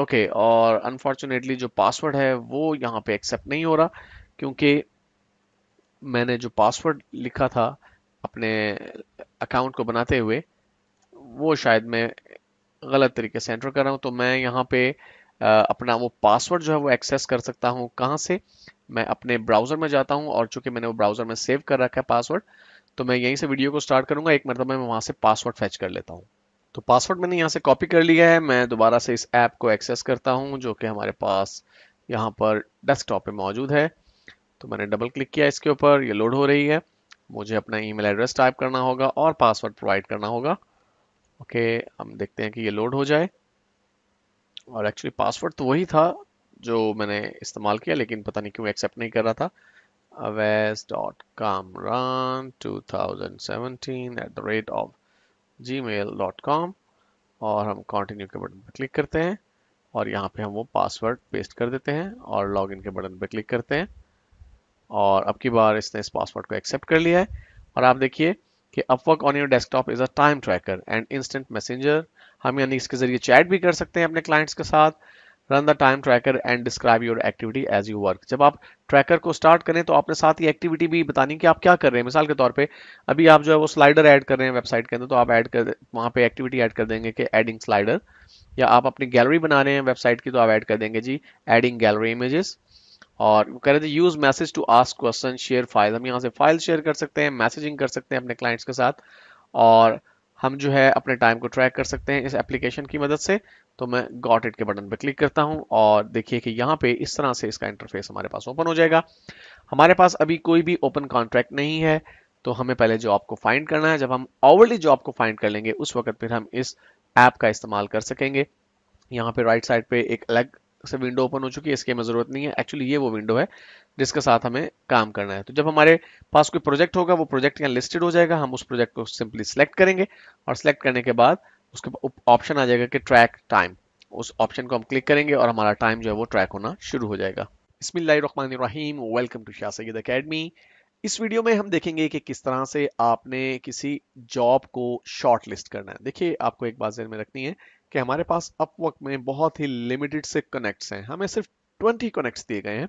ओके और अनफॉर्चुनेटली जो पासवर्ड है वो यहाँ पे एक्सेप्ट नहीं हो रहा क्योंकि मैंने जो पासवर्ड लिखा था अपने अकाउंट को बनाते हुए वो शायद मैं गलत तरीके से एंटर कर रहा हूँ तो मैं यहाँ पे अपना वो पासवर्ड जो है वो एक्सेस कर सकता हूँ कहाँ से मैं अपने ब्राउज़र में जाता हूँ और चूंकि मैंने वो ब्राउज़र में सेव कर रखा है पासवर्ड तो मैं यहीं से वीडियो को स्टार्ट करूंगा एक मरतबा मैं वहाँ से पासवर्ड फैच कर लेता हूँ तो पासवर्ड मैंने यहाँ से कॉपी कर लिया है मैं दोबारा से इस ऐप को एक्सेस करता हूँ जो कि हमारे पास यहाँ पर डेस्कटॉप पे मौजूद है तो मैंने डबल क्लिक किया इसके ऊपर ये लोड हो रही है मुझे अपना ईमेल एड्रेस टाइप करना होगा और पासवर्ड प्रोवाइड करना होगा ओके हम देखते हैं कि ये लोड हो जाए और एक्चुअली पासवर्ड तो वही था जो मैंने इस्तेमाल किया लेकिन पता नहीं क्यों एक्सेप्ट नहीं कर रहा था avaz.com run 2017 at the rate of gmail.com और हम कंटिन्यू के बटन पर क्लिक करते हैं और यहाँ पे हम वो पासवर्ड पेस्ट कर देते हैं और लॉगिन के बटन पर क्लिक करते हैं और अब की बार इसने इस पासवर्ड को एक्सेप्ट कर लिया है और आप देखिए कि Upwork on your desktop is a time tracker and instant messenger हम यानी इसके जरिए चैट भी कर सकते हैं अपने क्लाइंट्स के साथ run the time tracker and describe your activity as you work जब आप ट्रैकर को स्टार्ट करें तो आपने साथ ही एक्टिविटी भी बतानी कि आप क्या कर रहे हैं मिसाल के तौर पे अभी आप जो है वो स्लाइडर ऐड कर रहे हैं वेबसाइट के अंदर तो आप ऐड कर वहाँ पे एक्टिविटी ऐड कर देंगे कि एडिंग स्लाइडर या आप अपनी गैलरी बना रहे हैं वेबसाइट की तो आप ऐड कर देंगे जी एडिंग गैलरी इमेजेस और कह रहे थे use message to ask question share file हम यहाँ से फाइल शेयर कर सकते हैं मैसेजिंग कर सकते हैं अपने क्लाइंट्स के साथ और हम जो है अपने टाइम को ट्रैक कर सकते हैं इस एप्लीकेशन की मदद से तो मैं गॉट इट के बटन पर क्लिक करता हूं और देखिए कि यहाँ पे इस तरह से इसका इंटरफेस हमारे पास ओपन हो जाएगा हमारे पास अभी कोई भी ओपन कॉन्ट्रैक्ट नहीं है तो हमें पहले जॉब को फाइंड करना है जब हम ऑवरली जॉब को फाइंड कर लेंगे उस वक्त फिर हम इस ऐप का इस्तेमाल कर सकेंगे यहाँ पे राइट साइड पे एक अलग से विंडो ओपन हो चुकी है इसकी हमें ज़रूरत नहीं है एक्चुअली ये वो विंडो है जिसके साथ हमें काम करना है तो जब हमारे पास कोई प्रोजेक्ट होगा वो प्रोजेक्ट यहाँ लिस्टेड हो जाएगा हम उस प्रोजेक्ट को सिंपली सिलेक्ट करेंगे और सिलेक्ट करने के बाद उसके ऑप्शन आ जाएगा कि ट्रैक टाइम उस ऑप्शन को हम क्लिक करेंगे और हमारा टाइम जो है वो ट्रैक होना शुरू हो जाएगा इसमिल्लाम welcome to Shah Syed academy इस वीडियो में हम देखेंगे कि किस तरह से आपने किसी जॉब को शॉर्ट लिस्ट करना है देखिए आपको एक बात जहन में रखनी है कि हमारे पास अपवर्क में बहुत ही लिमिटेड से कनेक्ट्स हैं हमें सिर्फ 20 कनेक्ट्स दिए गए हैं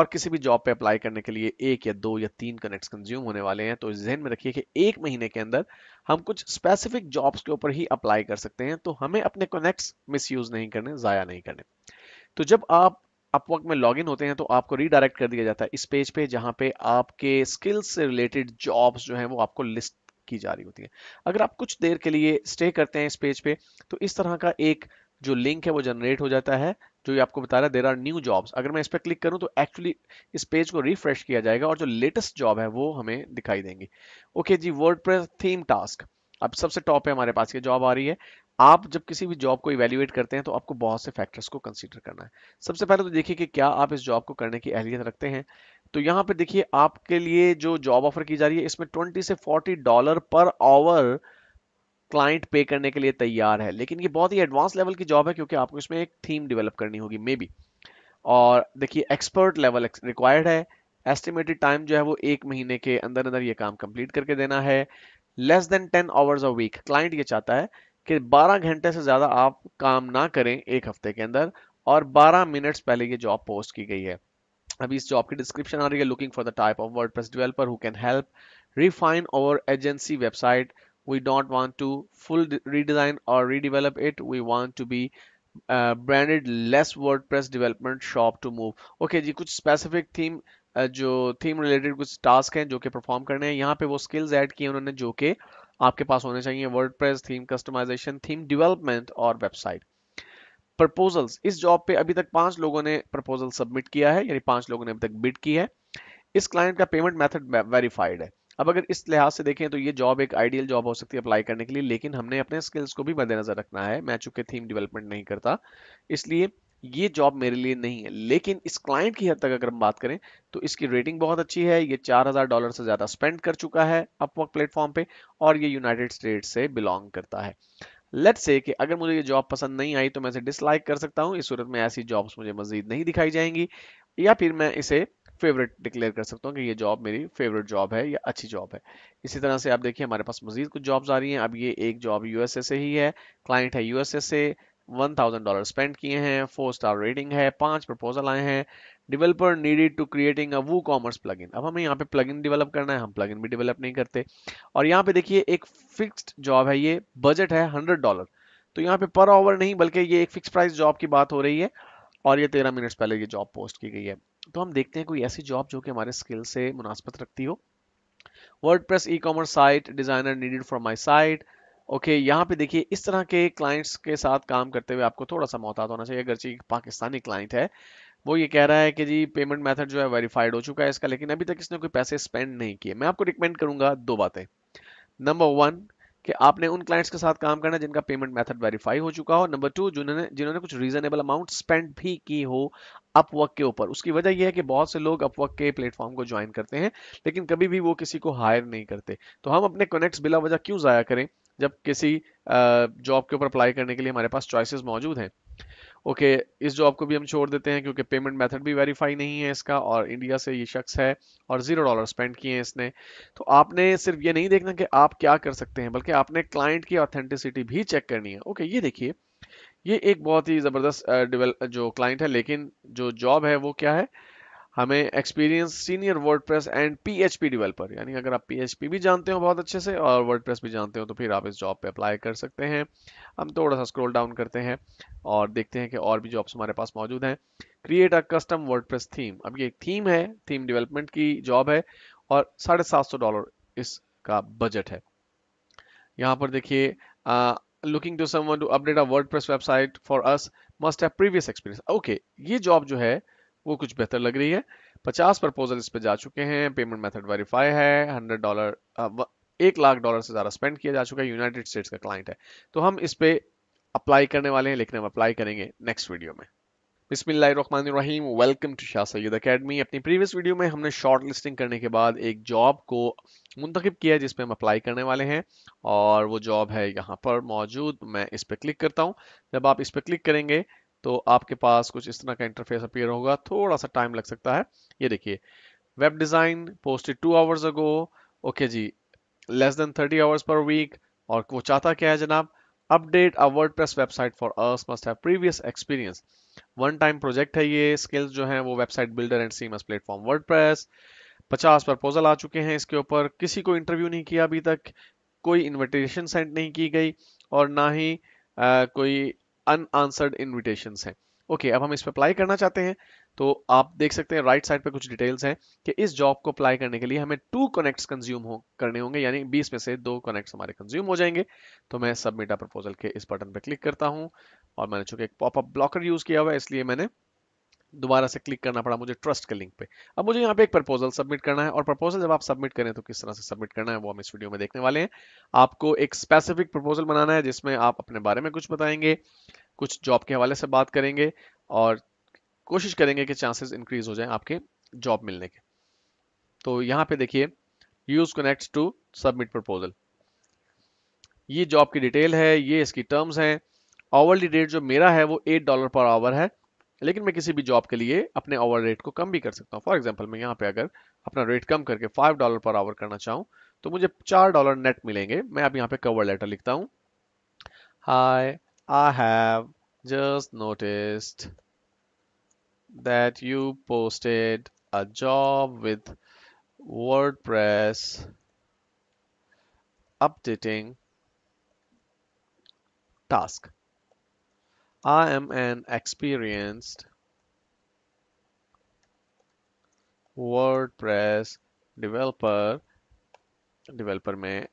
और किसी भी जॉब पे अप्लाई करने के लिए एक या दो या तीन कनेक्ट्स कंज्यूम होने वाले हैं तो जहन में रखिए कि एक महीने के अंदर हम कुछ स्पेसिफिक जॉब्स के ऊपर ही अप्लाई कर सकते हैं तो हमें अपने कनेक्ट्स मिस नहीं करने ज़ाया नहीं करने तो जब आप अपवर्क में लॉगिन होते हैं तो आपको रीडायरेक्ट कर दिया जाता है इस पेज पे जहाँ पे आपके स्किल्स से रिलेटेड जॉब्स जो हैं वो आपको लिस्ट की जा रही होती है अगर आप कुछ देर के लिए स्टे करते हैं इस पेज पे तो इस तरह का एक जो लिंक है वो जनरेट हो जाता है जो ये आपको बता रहा है देर आर न्यू जॉब्स अगर मैं इस पर क्लिक करूं तो एक्चुअली इस पेज को रिफ्रेश किया जाएगा और जो लेटेस्ट जॉब है वो हमें दिखाई देंगी ओके जी वर्ड थीम टास्क अब सबसे टॉप है हमारे पास ये जॉब आ रही है आप जब किसी भी जॉब को इवेल्युएट करते हैं तो आपको बहुत से फैक्टर्स को कंसिडर करना है सबसे पहले तो देखिए कि क्या आप इस जॉब को करने की अहलियत रखते हैं तो यहाँ पे देखिए आपके लिए जो जॉब ऑफर की जा रही है इसमें 20 से 40 डॉलर पर आवर क्लाइंट पे करने के लिए तैयार है लेकिन ये बहुत ही एडवांस लेवल की जॉब है क्योंकि आपको इसमें एक थीम डेवलप करनी होगी मे बी और देखिए एक्सपर्ट लेवल रिक्वायर्ड है एस्टिमेटेड टाइम जो है वो एक महीने के अंदर अंदर ये काम कंप्लीट करके देना है less than ten hours a week client ये चाहता है कि 12 घंटे से ज्यादा आप काम ना करें एक हफ्ते के अंदर और 12 मिनट्स पहले ये जॉब पोस्ट की गई है अभी इस जॉब की डिस्क्रिप्शन आ रही है looking for the type of WordPress developer who help refine our agency website we don't want to full redesign और redevelop it we want to be branded less WordPress development shop to move okay जी कुछ specific theme uh, जो theme related कुछ task हैं जो कि perform करने हैं यहाँ पे वो स्किल्स ऐड किए उन्होंने जो कि आपके पास होने चाहिए WordPress theme customization theme development और वेबसाइट प्रपोजल्स इस जॉब पे अभी तक पांच लोगों ने प्रपोजल सबमिट किया है यानी पांच लोगों ने अभी तक बिड की है इस क्लाइंट का पेमेंट मेथड वेरीफाइड है अब अगर इस लिहाज से देखें तो ये जॉब एक आइडियल जॉब हो सकती है अप्लाई करने के लिए लेकिन हमने अपने स्किल्स को भी मद्देनजर रखना है मैं चूंकि थीम डेवलपमेंट नहीं करता इसलिए ये जॉब मेरे लिए नहीं है लेकिन इस क्लाइंट की हद तक अगर हम बात करें तो इसकी रेटिंग बहुत अच्छी है ये 4000 डॉलर से ज़्यादा स्पेंड कर चुका है अपवर्क प्लेटफॉर्म पे और ये यूनाइटेड स्टेट से बिलोंग करता है लेट्स से कि अगर मुझे ये जॉब पसंद नहीं आई तो मैं इसे डिसलाइक कर सकता हूँ इस सूरत में ऐसी जॉब्स मुझे मजीद नहीं दिखाई जाएंगी या फिर मैं इसे फेवरेट डिक्लेयर कर सकता हूँ कि ये जॉब मेरी फेवरेट जॉब है या अच्छी जॉब है इसी तरह से आप देखिए हमारे पास मजीद कुछ जॉब्स आ रही हैं अब ये एक जॉब यूएसए से ही है क्लाइंट है यूएसए से वन थाउजेंड डॉलर स्पेंड किए हैं फोर स्टार रेटिंग है पांच प्रपोजल आए हैं developer needed to creating a WooCommerce plug अब हमें यहाँ पे प्लग डेवलप करना है हम प्लग भी डेवलप नहीं करते और यहाँ पे देखिए एक फिक्स्ड जॉब है ये बजट है हंड्रेड डॉलर तो यहाँ पे पर आवर नहीं बल्कि ये एक फिक्स प्राइस जॉब की बात हो रही है और ये तेरह मिनट्स पहले ये जॉब पोस्ट की गई है तो हम देखते हैं कोई ऐसी जॉब जो कि हमारे स्किल से मुनासबत रखती हो WordPress ecommerce site designer needed for my site okay okay, यहाँ पे देखिए इस तरह के क्लाइंट्स के साथ काम करते हुए आपको थोड़ा सा मोहतात होना चाहिए अगर चाहिए पाकिस्तानी क्लाइंट है वो ये कह रहा है कि जी पेमेंट मेथड जो है वेरीफाइड हो चुका है इसका लेकिन अभी तक इसने कोई पैसे स्पेंड नहीं किए मैं आपको रिकमेंड करूंगा दो बातें नंबर वन कि आपने उन क्लाइंट्स के साथ काम करना जिनका पेमेंट मेथड वेरीफाई हो चुका हो नंबर टू जिन्होंने जिन्होंने कुछ रीजनेबल अमाउंट स्पेंड भी की हो अपवर्क के ऊपर उसकी वजह यह है कि बहुत से लोग अपवर्क के प्लेटफॉर्म को ज्वाइन करते हैं लेकिन कभी भी वो किसी को हायर नहीं करते तो हम अपने कनेक्ट्स बिला वजह क्यों ज़ाया करें जब किसी जॉब के ऊपर अप्लाई करने के लिए हमारे पास चॉइसेस मौजूद हैं ओके okay, इस जॉब को भी हम छोड़ देते हैं क्योंकि पेमेंट मेथड भी वेरीफाई नहीं है इसका और इंडिया से ये शख्स है और ज़ीरो डॉलर स्पेंड किए हैं इसने तो आपने सिर्फ ये नहीं देखना कि आप क्या कर सकते हैं बल्कि आपने क्लाइंट की ऑथेंटिसिटी भी चेक करनी है ओके okay, ये देखिए ये एक बहुत ही ज़बरदस्त जो क्लाइंट है लेकिन जो जॉब है वो क्या है हमें experience senior press and PHP developer यानी अगर आप पीएचपी भी जानते हो बहुत अच्छे से और वर्ड भी जानते हो तो फिर आप इस जॉब पे अप्लाई कर सकते हैं हम थोड़ा सा स्क्रॉल डाउन करते हैं और देखते हैं कि और भी जॉब्स हमारे पास मौजूद हैं create a custom WordPress theme अब ये एक थीम है थीम डिवेलपमेंट की जॉब है और साढ़े सात सौ डॉलर इसका बजट है यहाँ पर देखिए looking to someone update a word website for us must must have previous ये जॉब जो है वो कुछ बेहतर लग रही है पचास प्रपोजल इस पे जा चुके हैं पेमेंट मेथड वेरीफाई है हंड्रेड डॉलर एक लाख डॉलर से ज़्यादा स्पेंड किया जा चुका है यूनाइटेड स्टेट्स का क्लाइंट है तो हम इस पे अप्लाई करने वाले हैं लेकिन हम अप्लाई करेंगे नेक्स्ट वीडियो में बिस्मिल्लाहिर्रहमानिर्रहीम welcome to Shah Syed academy अपनी प्रीवियस वीडियो में हमने शॉर्ट लिस्टिंग करने के बाद एक जॉब को मुंतखब किया है जिसपे हम अप्लाई करने वाले हैं और वो जॉब है यहाँ पर मौजूद मैं इस पर क्लिक करता हूँ जब आप इस पर क्लिक करेंगे तो आपके पास कुछ इस तरह का इंटरफेस अपीयर होगा थोड़ा सा टाइम लग सकता है ये देखिए web design posted two hours ago okay जी लेस देन थर्टी आवर्स पर वीक और वो चाहता क्या है जनाब update a WordPress website for us must have previous experience one time project है ये स्किल्स जो हैं वो website builder and CMS platform WordPress पचास प्रपोजल आ चुके हैं इसके ऊपर किसी को इंटरव्यू नहीं किया अभी तक कोई इन्विटेशन सेंड नहीं की गई और ना ही आ, कोई अनआंसर्ड इन्विटेशन है ओके okay, अब हम इस पर अप्लाई करना चाहते हैं तो आप देख सकते हैं राइट साइड पर कुछ डिटेल्स हैं कि इस जॉब को अप्लाई करने के लिए हमें टू कनेक्ट्स कंज्यूम हो करने होंगे यानी बीस में से दो कनेक्ट्स हमारे कंज्यूम हो जाएंगे तो मैं सबमिट आ प्रपोजल के इस बटन पर क्लिक करता हूं और मैंने चूंकि एक पॉपअप ब्लॉकर यूज़ किया हुआ है इसलिए मैंने दोबारा से क्लिक करना पड़ा मुझे ट्रस्ट के लिंक पे अब मुझे यहाँ पे एक प्रपोजल सबमिट करना है और प्रपोजल जब आप सबमिट करें तो किस तरह से सबमिट करना है वो हम इस वीडियो में देखने वाले हैं आपको एक स्पेसिफिक प्रपोजल बनाना है जिसमें आप अपने बारे में कुछ बताएंगे कुछ जॉब के हवाले से बात करेंगे और कोशिश करेंगे कि चांसेस इंक्रीज हो जाएं आपके जॉब मिलने के तो यहाँ पे देखिए use connect to submit proposal ये जॉब की डिटेल है ये इसकी टर्म्स हैं आवर्ली रेट जो मेरा है वो एट डॉलर पर आवर है लेकिन मैं किसी भी जॉब के लिए अपने ओवर रेट को कम भी कर सकता हूँ फॉर एग्जाम्पल मैं यहाँ पे अगर अपना रेट कम करके फाइव डॉलर पर आवर करना चाहूँ तो मुझे चार डॉलर नेट मिलेंगे मैं अब यहाँ पे कवर लेटर लिखता हूँ हाय I have just noticed that you posted a job with WordPress updating task. I am an experienced WordPress developer. Developer में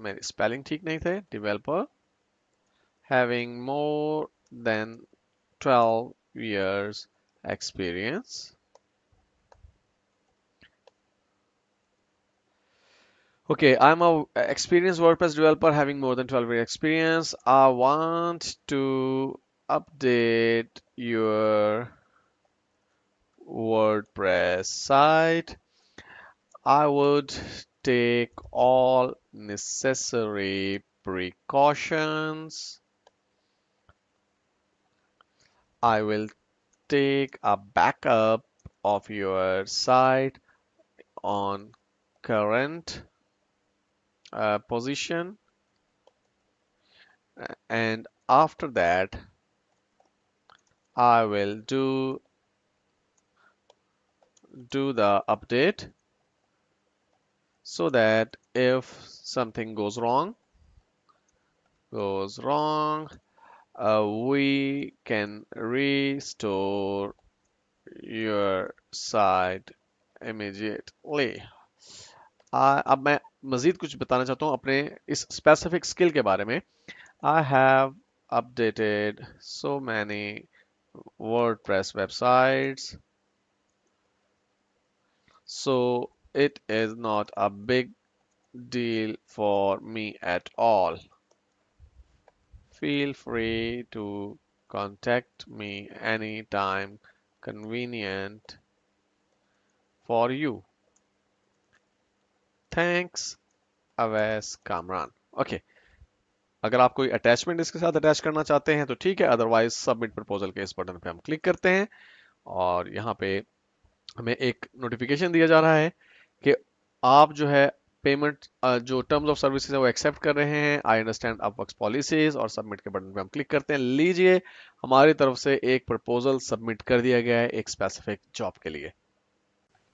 मेरी spelling ठीक नहीं थे developer having more than 12 years experience. Okay, I'm a experienced WordPress developer having more than 12 years experience. I want to update your WordPress site. I would take all necessary precautions I will take a backup of your site on current uh, position and after that I will do do the update so that if something goes wrong goes wrong uh, we can restore your site immediately uh, अब मैं मज़ीद कुछ बताना चाहता हूँ अपने इस specific skill के बारे updated so many WordPress websites. So it is not a big deal for me at all. Feel free to contact me anytime convenient for you. Thanks, Awais Kamran. Okay अगर आप कोई अटैचमेंट इसके साथ attach करना चाहते हैं तो ठीक है अदरवाइज सबमिट प्रपोजल के इस बटन पे हम क्लिक करते हैं और यहाँ पे हमें एक नोटिफिकेशन दिया जा रहा है कि आप जो है पेमेंट uh, जो टर्म्स ऑफ सर्विसेज है वो एक्सेप्ट कर रहे हैं आई अंडरस्टैंड अपवर्क्स पॉलिसीज और सबमिट के बटन पे हम क्लिक करते हैं लीजिए हमारी तरफ से एक प्रपोजल सबमिट कर दिया गया है एक स्पेसिफिक जॉब के लिए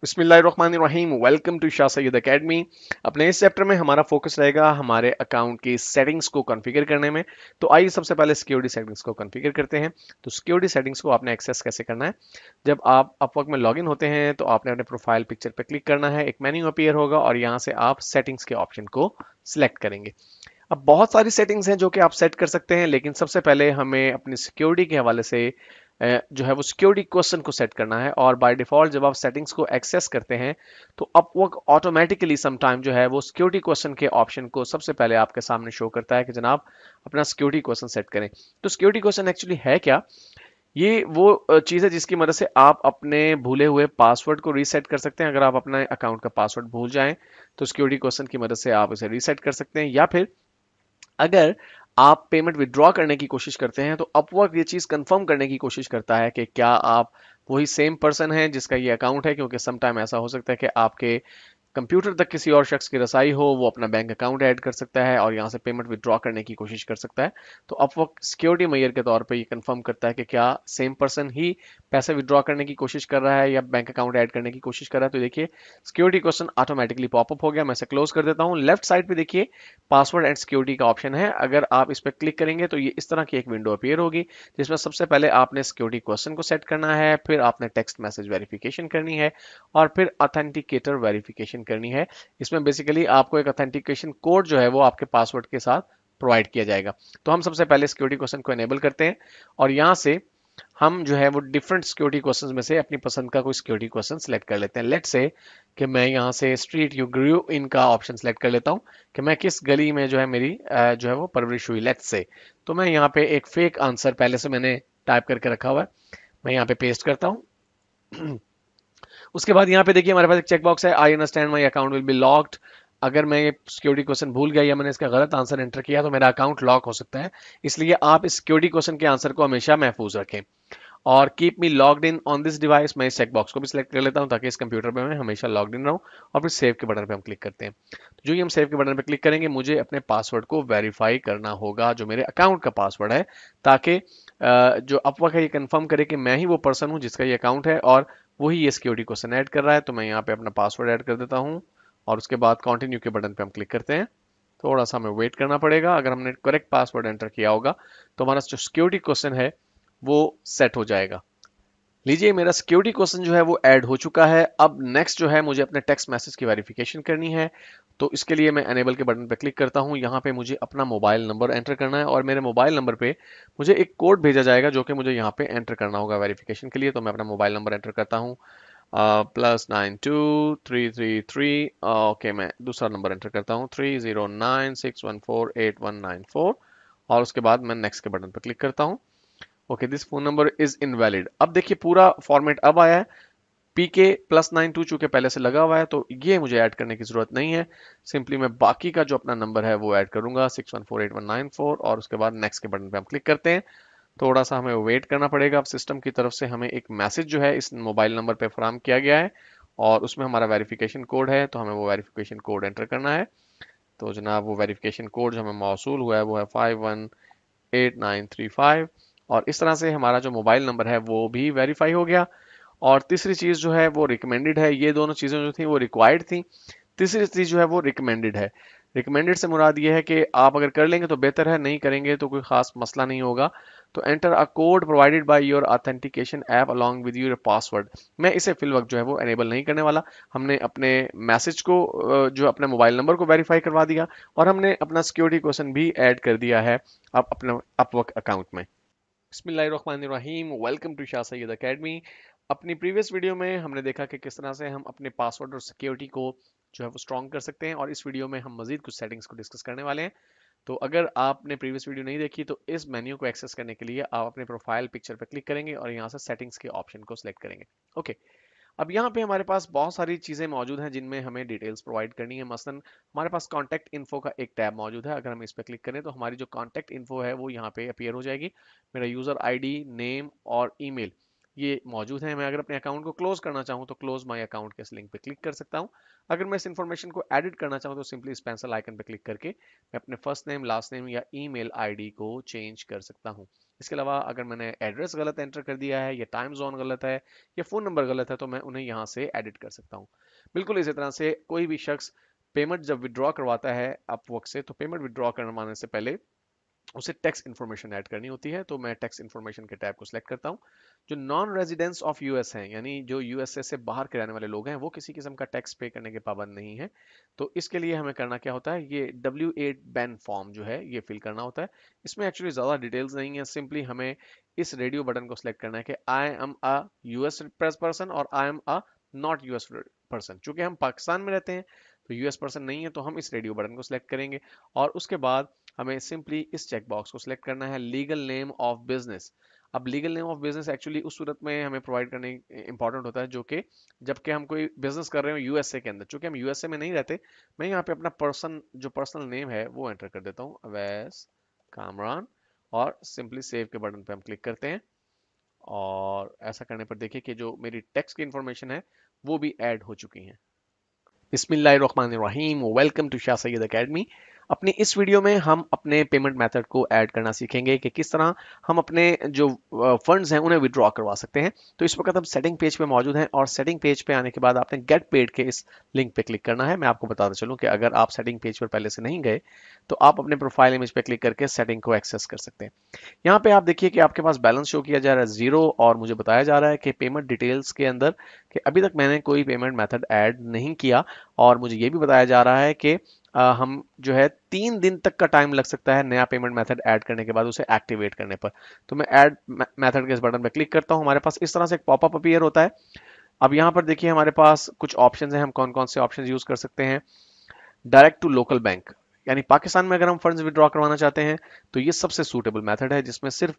बसमीम welcome to Shah Syed academy अपने इस चैप्टर में हमारा फोकस रहेगा हमारे अकाउंट की सेटिंग्स को कॉन्फ़िगर करने में तो आइए सबसे पहले सिक्योरिटी सेटिंग्स को कॉन्फ़िगर करते हैं तो सिक्योरिटी सेटिंग्स को आपने एक्सेस कैसे करना है जब आप अपवर्क में लॉगिन होते हैं तो आपने अपने प्रोफाइल पिक्चर पर क्लिक करना है एक मेन्यू अपीयर होगा और यहाँ से आप सेटिंग्स के ऑप्शन को सिलेक्ट करेंगे अब बहुत सारी सेटिंग्स हैं जो कि आप सेट कर सकते हैं लेकिन सबसे पहले हमें अपनी सिक्योरिटी के हवाले से जो है वो सिक्योरिटी क्वेश्चन को सेट करना है और बाय डिफॉल्ट जब आप सेटिंग्स को एक्सेस करते हैं तो अपवर्क ऑटोमेटिकली समटाइम जो है वो सिक्योरिटी क्वेश्चन के ऑप्शन को सबसे पहले आपके सामने शो करता है कि जनाब अपना सिक्योरिटी क्वेश्चन सेट करें तो सिक्योरिटी क्वेश्चन एक्चुअली है क्या ये वो चीज़ है जिसकी मदद से आप अपने भूले हुए पासवर्ड को रीसेट कर सकते हैं अगर आप अपना अकाउंट का पासवर्ड भूल जाएं तो सिक्योरिटी क्वेश्चन की मदद से आप इसे रीसेट कर सकते हैं या फिर अगर आप पेमेंट विदड्रॉ करने की कोशिश करते हैं तो अपवर्क ये चीज़ कंफर्म करने की कोशिश करता है कि क्या आप वही सेम पर्सन हैं जिसका ये अकाउंट है क्योंकि सम टाइम ऐसा हो सकता है कि आपके कंप्यूटर तक किसी और शख्स की रसाई हो वो अपना बैंक अकाउंट ऐड कर सकता है और यहाँ से पेमेंट विदड्रॉ करने की कोशिश कर सकता है तो अब वक्त सिक्योरिटी मैयर के तौर पे ये कंफर्म करता है कि क्या सेम पर्सन ही पैसे विदड्रॉ करने की कोशिश कर रहा है या बैंक अकाउंट ऐड करने की कोशिश कर रहा है तो देखिए सिक्योरिटी क्वेश्चन ऑटोमेटिकली पॉपअप हो गया मैं इसे क्लोज कर देता हूँ लेफ्ट साइड पर देखिए पासवर्ड एंड सिक्योरिटी का ऑप्शन है अगर आप इस पर क्लिक करेंगे तो ये इस तरह की एक विंडो अपेयर होगी जिसमें सबसे पहले आपने सिक्योरिटी क्वेश्चन को सेट करना है फिर आपने टेक्स्ट मैसेज वेरिफिकेशन करनी है और फिर ऑथेंटिकेटर वेरिफिकेशन वेरिफिकेशन करनी है इसमें बेसिकली आपको एक ऑथेंटिकेशन कोड जो है वो आपके पासवर्ड के साथ प्रोवाइड किया जाएगा तो हम सबसे पहले सिक्योरिटी क्वेश्चन को एनेबल करते हैं और यहाँ से हम जो है वो डिफरेंट सिक्योरिटी क्वेश्चन में से अपनी पसंद का कोई सिक्योरिटी क्वेश्चन सेलेक्ट कर लेते हैं लेट से कि मैं यहाँ से स्ट्रीट यू ग्रू इन का ऑप्शन सेलेक्ट कर लेता हूँ कि मैं किस गली में जो है मेरी जो है वो परवरिश हुई लेट से तो मैं यहाँ पे एक फेक आंसर पहले से मैंने टाइप करके रखा हुआ है मैं यहाँ पे पेस्ट करता हूँ उसके बाद यहाँ पे देखिए हमारे पास एक चेकबॉक्स है I understand my account will be locked अगर मैं ये सिक्योरिटी क्वेश्चन भूल गया या मैंने इसका गलत आंसर एंटर किया तो मेरा अकाउंट लॉक हो सकता है इसलिए आप इस सिक्योरिटी क्वेश्चन के आंसर को हमेशा महफूज रखें और keep me logged in on this device मैं इस चेकबॉक्स को भी सिलेक्ट कर लेता हूँ ताकि इस कंप्यूटर पे मैं हमेशा लॉग्ड इन रहूं और फिर सेव के बटन पे हम क्लिक करते हैं तो जो ही हम सेव के बटन पे क्लिक करेंगे मुझे अपने पासवर्ड को वेरीफाई करना होगा जो मेरे अकाउंट का पासवर्ड है ताकि जो अफवाह है ये कंफर्म करे कि मैं ही वो पर्सन हूँ जिसका ये अकाउंट है और वही सिक्योरिटी क्वेश्चन ऐड कर रहा है तो मैं यहाँ पे अपना पासवर्ड ऐड कर देता हूँ और उसके बाद कंटिन्यू के बटन पे हम क्लिक करते हैं थोड़ा सा हमें वेट करना पड़ेगा अगर हमने करेक्ट पासवर्ड एंटर किया होगा तो हमारा जो सिक्योरिटी क्वेश्चन है वो सेट हो जाएगा लीजिए मेरा सिक्योरिटी क्वेश्चन जो है वो ऐड हो चुका है अब नेक्स्ट जो है मुझे अपने टेक्स्ट मैसेज की वेरिफिकेशन करनी है तो इसके लिए मैं एनेबल के बटन पर क्लिक करता हूँ यहाँ पे मुझे अपना मोबाइल नंबर एंटर करना है और मेरे मोबाइल नंबर पे मुझे एक कोड भेजा जाएगा जो कि मुझे यहाँ पे एंटर करना होगा वेरिफिकेशन के लिए तो मैं अपना मोबाइल नंबर एंटर करता हूँ plus nine two three three three okay मैं दूसरा नंबर एंटर करता हूँ three zero nine six one four eight one nine four और उसके बाद मैं नेक्स्ट के बटन पर क्लिक करता हूँ okay this phone number is invalid अब देखिए पूरा फॉर्मेट अब आया है पी के प्लस नाइन टू चूंकि पहले से लगा हुआ है तो ये मुझे ऐड करने की जरूरत नहीं है सिंपली मैं बाकी का जो अपना नंबर है वो ऐड करूंगा six one four eight one nine four और उसके बाद नेक्स्ट के बटन पे हम क्लिक करते हैं थोड़ा सा हमें वेट करना पड़ेगा अब सिस्टम की तरफ से हमें एक मैसेज जो है इस मोबाइल नंबर पर फ्राम किया गया है और उसमें हमारा वेरिफिकेशन कोड है तो हमें वो वेरिफिकेशन कोड एंटर करना है तो जनाब वो वेरिफिकेशन कोड जो हमें मौसू हुआ है वो है five one eight nine three five और इस तरह से हमारा जो मोबाइल नंबर है वो भी वेरीफाई हो गया और तीसरी चीज़ जो है वो रिकमेंडेड है ये दोनों चीज़ें जो थी वो रिक्वायर्ड थी तीसरी चीज़ जो है वो रिकमेंडेड है रिकमेंडेड से मुराद ये है कि आप अगर कर लेंगे तो बेहतर है नहीं करेंगे तो कोई खास मसला नहीं होगा तो enter a code provided by your authentication app along with your password मैं इसे फिल वक्त जो है वो एनेबल नहीं करने वाला हमने अपने मैसेज को जो अपने मोबाइल नंबर को वेरीफाई करवा दिया और हमने अपना सिक्योरिटी क्वेश्चन भी ऐड कर दिया है अब अपने अपवर्क अकाउंट में बसमीम welcome to Shah Syed academy अपनी प्रीवियस वीडियो में हमने देखा कि किस तरह से हम अपने पासवर्ड और सिक्योरिटी को जो है वो स्ट्रॉन्ग कर सकते हैं और इस वीडियो में हम मजीद कुछ सेटिंग्स को डिस्कस करने वाले हैं तो अगर आपने प्रीवियस वीडियो नहीं देखी तो इस मेन्यू को एक्सेस करने के लिए आप अपने प्रोफाइल पिक्चर पर क्लिक करेंगे और यहाँ से सेटिंग्स के ऑप्शन को सिलेक्ट करेंगे ओके okay. अब यहाँ पे हमारे पास बहुत सारी चीज़ें मौजूद हैं जिनमें हमें डिटेल्स प्रोवाइड करनी है मसलन हमारे पास कॉन्टैक्ट इन्फो का एक टैब मौजूद है अगर हम इस पर क्लिक करें तो हमारी जो कॉन्टैक्ट इन्फो है वो यहाँ पे अपेयर हो जाएगी मेरा यूज़र आई नेम और ई ये मौजूद है मैं अगर अपने अकाउंट को क्लोज करना चाहूँ तो क्लोज माई अकाउंट के इस लिंक पे क्लिक कर सकता हूँ अगर मैं इस इन्फॉर्मेशन को एडिट करना चाहूँ तो सिंपली इस पेंसिल आइकन पे क्लिक करके मैं अपने फर्स्ट नेम लास्ट नेम या ईमेल आईडी को चेंज कर सकता हूँ इसके अलावा अगर मैंने एड्रेस गलत एंटर कर दिया है या टाइम जोन गलत है या फ़ोन नंबर गलत है तो मैं उन्हें यहाँ से एडिट कर सकता हूँ बिल्कुल इसी तरह से कोई भी शख्स पेमेंट जब विड्रॉ करवाता है अपवर्क से तो पेमेंट विड्रॉ करवाने से पहले उसे टैक्स इन्फॉर्मेशन ऐड करनी होती है तो मैं टैक्स इन्फॉर्मेशन के टैब को सिलेक्ट करता हूँ जो नॉन रेजिडेंस ऑफ यूएस हैं यानी जो यूएसए से बाहर के रहने वाले लोग हैं वो किसी किस्म का टैक्स पे करने के पाबंद नहीं है तो इसके लिए हमें करना क्या होता है ये डब्ल्यू एट बैन फॉर्म जो है ये फिल करना होता है इसमें एक्चुअली ज़्यादा डिटेल्स नहीं है सिंपली हमें इस रेडियो बटन को सिलेक्ट करना है कि I am a US person और I am a not US person चूंकि हम पाकिस्तान में रहते हैं तो यूएस पर्सन नहीं है तो हम इस रेडियो बटन को सिलेक्ट करेंगे और उसके बाद हमें सिंपली इस चेकबॉक्स को सिलेक्ट करना है लीगल नेम ऑफ बिजनेस अब legal name of business actually उस सूरत में हमें प्रोवाइड करने इंपॉर्टेंट होता है जो कि जबकि हम कोई बिजनेस कर रहे हो यूएसए के अंदर चूंकि हम यूएसए में नहीं रहते मैं यहाँ पे अपना पर्सन जो पर्सनल नेम है वो एंटर कर देता हूँ अवैस कामरान और सिंपली सेव के बटन पर हम क्लिक करते हैं और ऐसा करने पर देखिए कि जो मेरी टेक्स्ट की इंफॉर्मेशन है वो भी ऐड हो चुकी है बिस्मिल्लाम welcome to Shah Syed academy अपनी इस वीडियो में हम अपने पेमेंट मेथड को ऐड करना सीखेंगे कि किस तरह हम अपने जो फंड्स हैं उन्हें विड्रॉ करवा सकते हैं तो इस वक्त हम सेटिंग पेज पे मौजूद हैं और सेटिंग पेज पे आने के बाद आपने गेट पेड के इस लिंक पे क्लिक करना है मैं आपको बताता चलूँ कि अगर आप सेटिंग पेज पर पहले से नहीं गए तो आप अपने प्रोफाइल इमेज पर क्लिक करके सेटिंग को एक्सेस कर सकते हैं यहाँ पे आप देखिए कि आपके पास बैलेंस शो किया जा रहा है जीरो और मुझे बताया जा रहा है कि पेमेंट डिटेल्स के अंदर कि अभी तक मैंने कोई पेमेंट मेथड ऐड नहीं किया और मुझे ये भी बताया जा रहा है कि आ, हम जो है तीन दिन तक का टाइम लग सकता है नया पेमेंट मेथड ऐड करने के बाद उसे एक्टिवेट करने पर तो मैं ऐड मेथड के इस बटन पर क्लिक करता हूँ हमारे पास इस तरह से एक पॉपअप अपीयर होता है अब यहाँ पर देखिए हमारे पास कुछ ऑप्शन हैं हम कौन कौन से ऑप्शन यूज़ कर सकते हैं डायरेक्ट टू लोकल बैंक यानी पाकिस्तान में अगर हम फंड्स विद्रॉ करवाना चाहते हैं तो ये सबसे सूटेबल मेथड है जिसमें सिर्फ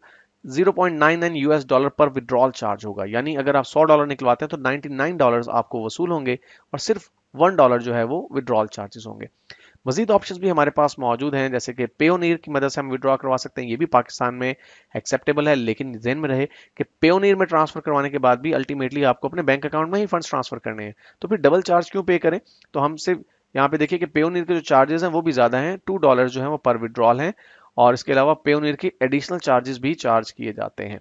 0.99 यूएस डॉलर पर विद्रॉल चार्ज होगा यानी अगर आप 100 डॉलर निकलवाते हैं तो 99 डॉलर्स आपको वसूल होंगे और सिर्फ वन डॉलर जो है वो विद्रॉल चार्जेस होंगे मजीद ऑप्शन भी हमारे पास मौजूद हैं जैसे कि पेओनियर की मदद से हम विड्रॉ करवा सकते हैं ये भी पाकिस्तान में एक्सेप्टेबल है लेकिन जेन में रहे कि पेओनियर में ट्रांसफर करवाने के बाद भी अल्टीमेटली आपको अपने बैंक अकाउंट में ही फंड्स ट्रांसफर करने हैं तो फिर डबल चार्ज क्यों पे करें तो हम सिर्फ यहाँ पे देखिए कि पेओनियर के जो चार्जेस हैं वो भी ज़्यादा हैं टू डॉलर जो है वो पर विड्रॉल हैं और इसके अलावा पेओनियर के एडिशनल चार्जेस भी चार्ज किए जाते हैं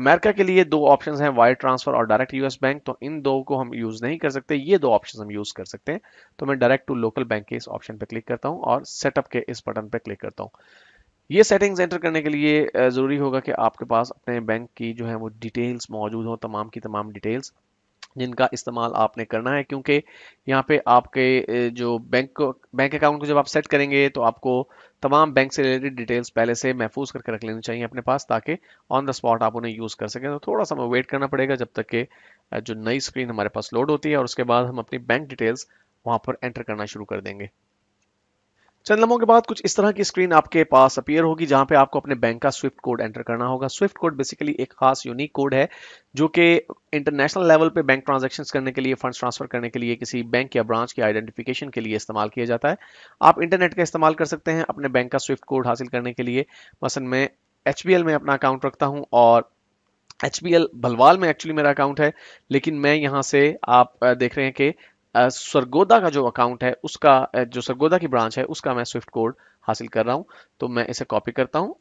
अमेरिका के लिए दो ऑप्शन हैं वायर ट्रांसफर और डायरेक्ट यूएस बैंक तो इन दो को हम यूज नहीं कर सकते ये दो ऑप्शन हम यूज कर सकते हैं तो मैं डायरेक्ट टू लोकल बैंक के इस ऑप्शन पे क्लिक करता हूँ और सेटअप के इस बटन पर क्लिक करता हूँ ये सेटिंग्स एंटर करने के लिए ज़रूरी होगा कि आपके पास अपने बैंक की जो है वो डिटेल्स मौजूद हो तमाम की तमाम डिटेल्स जिनका इस्तेमाल आपने करना है क्योंकि यहाँ पे आपके जो बैंक बैंक अकाउंट को जब आप सेट करेंगे तो आपको तमाम बैंक से रिलेटेड डिटेल्स पहले से महफूज करके रख लेनी चाहिए अपने पास ताकि ऑन द स्पॉट आप उन्हें यूज़ कर सकें तो थोड़ा सा हमें वेट करना पड़ेगा जब तक कि जो नई स्क्रीन हमारे पास लोड होती है और उसके बाद हम अपनी बैंक डिटेल्स वहाँ पर एंटर करना शुरू कर देंगे चंद लम्हों के बाद कुछ इस तरह की स्क्रीन आपके पास अपीयर होगी जहां पे आपको अपने बैंक का स्विफ्ट कोड एंटर करना होगा स्विफ्ट कोड बेसिकली एक खास यूनिक कोड है जो कि इंटरनेशनल लेवल पे बैंक ट्रांजैक्शंस करने के लिए फंड्स ट्रांसफर करने के लिए किसी बैंक या ब्रांच की आइडेंटिफिकेशन के लिए इस्तेमाल किया जाता है आप इंटरनेट का इस्तेमाल कर सकते हैं अपने बैंक का स्विफ्ट कोड हासिल करने के लिए मसन मैं एच में अपना अकाउंट रखता हूँ और एच बी एल भलवाल में एक्चुअली मेरा अकाउंट है लेकिन मैं यहाँ से आप देख रहे हैं कि सरगोदा का जो अकाउंट है उसका जो सरगोदा की ब्रांच है उसका मैं स्विफ्ट कोड हासिल कर रहा हूँ तो मैं इसे कॉपी करता हूँ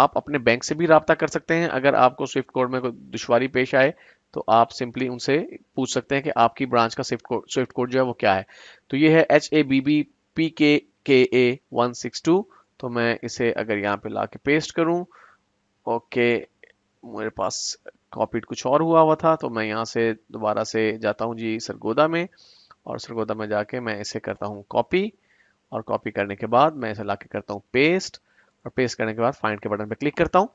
आप अपने बैंक से भी रबता कर सकते हैं अगर आपको स्विफ्ट कोड में कोई दुशारी पेश आए तो आप सिंपली उनसे पूछ सकते हैं कि आपकी ब्रांच का स्विफ्ट कोड स्विफ्ट कोड जो है वो क्या है तो ये है H A B B P K K A one six to तो मैं इसे अगर यहाँ पे ला के पेस्ट करूँ ओके मेरे पास कॉपीड कुछ और हुआ हुआ था तो मैं यहाँ से दोबारा से जाता हूँ जी सरगोदा में और सरगोदा में जाके मैं इसे करता हूँ कॉपी और कॉपी करने के बाद मैं इसे ला के करता हूँ पेस्ट और पेस्ट करने के बाद फाइंड के बटन पर क्लिक करता हूँ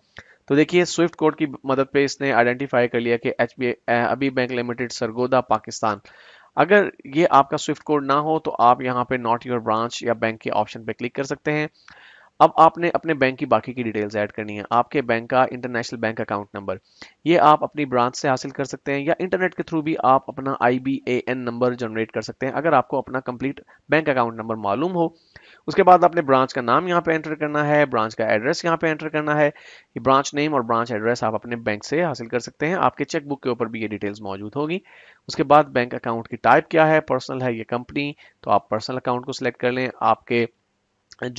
तो देखिए स्विफ्ट कोड की मदद पे इसने आइडेंटिफाई कर लिया कि एच अभी बैंक लिमिटेड सरगोदा पाकिस्तान अगर ये आपका स्विफ्ट कोड ना हो तो आप यहाँ पे नॉट योर ब्रांच या बैंक के ऑप्शन पे क्लिक कर सकते हैं अब आपने अपने बैंक की बाकी की डिटेल्स ऐड करनी है आपके बैंक का इंटरनेशनल बैंक अकाउंट नंबर ये आप अपनी ब्रांच से हासिल कर सकते हैं या इंटरनेट के थ्रू भी आप अपना आई नंबर जनरेट कर सकते हैं अगर आपको अपना कंप्लीट बैंक अकाउंट नंबर मालूम हो उसके बाद आपने ब्रांच का नाम यहाँ पे एंटर करना है ब्रांच का एड्रेस यहाँ पे एंटर करना है ये ब्रांच नेम और ब्रांच एड्रेस आप अपने बैंक से हासिल कर सकते हैं आपके चेकबुक के ऊपर भी ये डिटेल्स मौजूद होगी उसके बाद बैंक अकाउंट की टाइप क्या है पर्सनल है ये कंपनी तो आप पर्सनल अकाउंट को सिलेक्ट कर लें आपके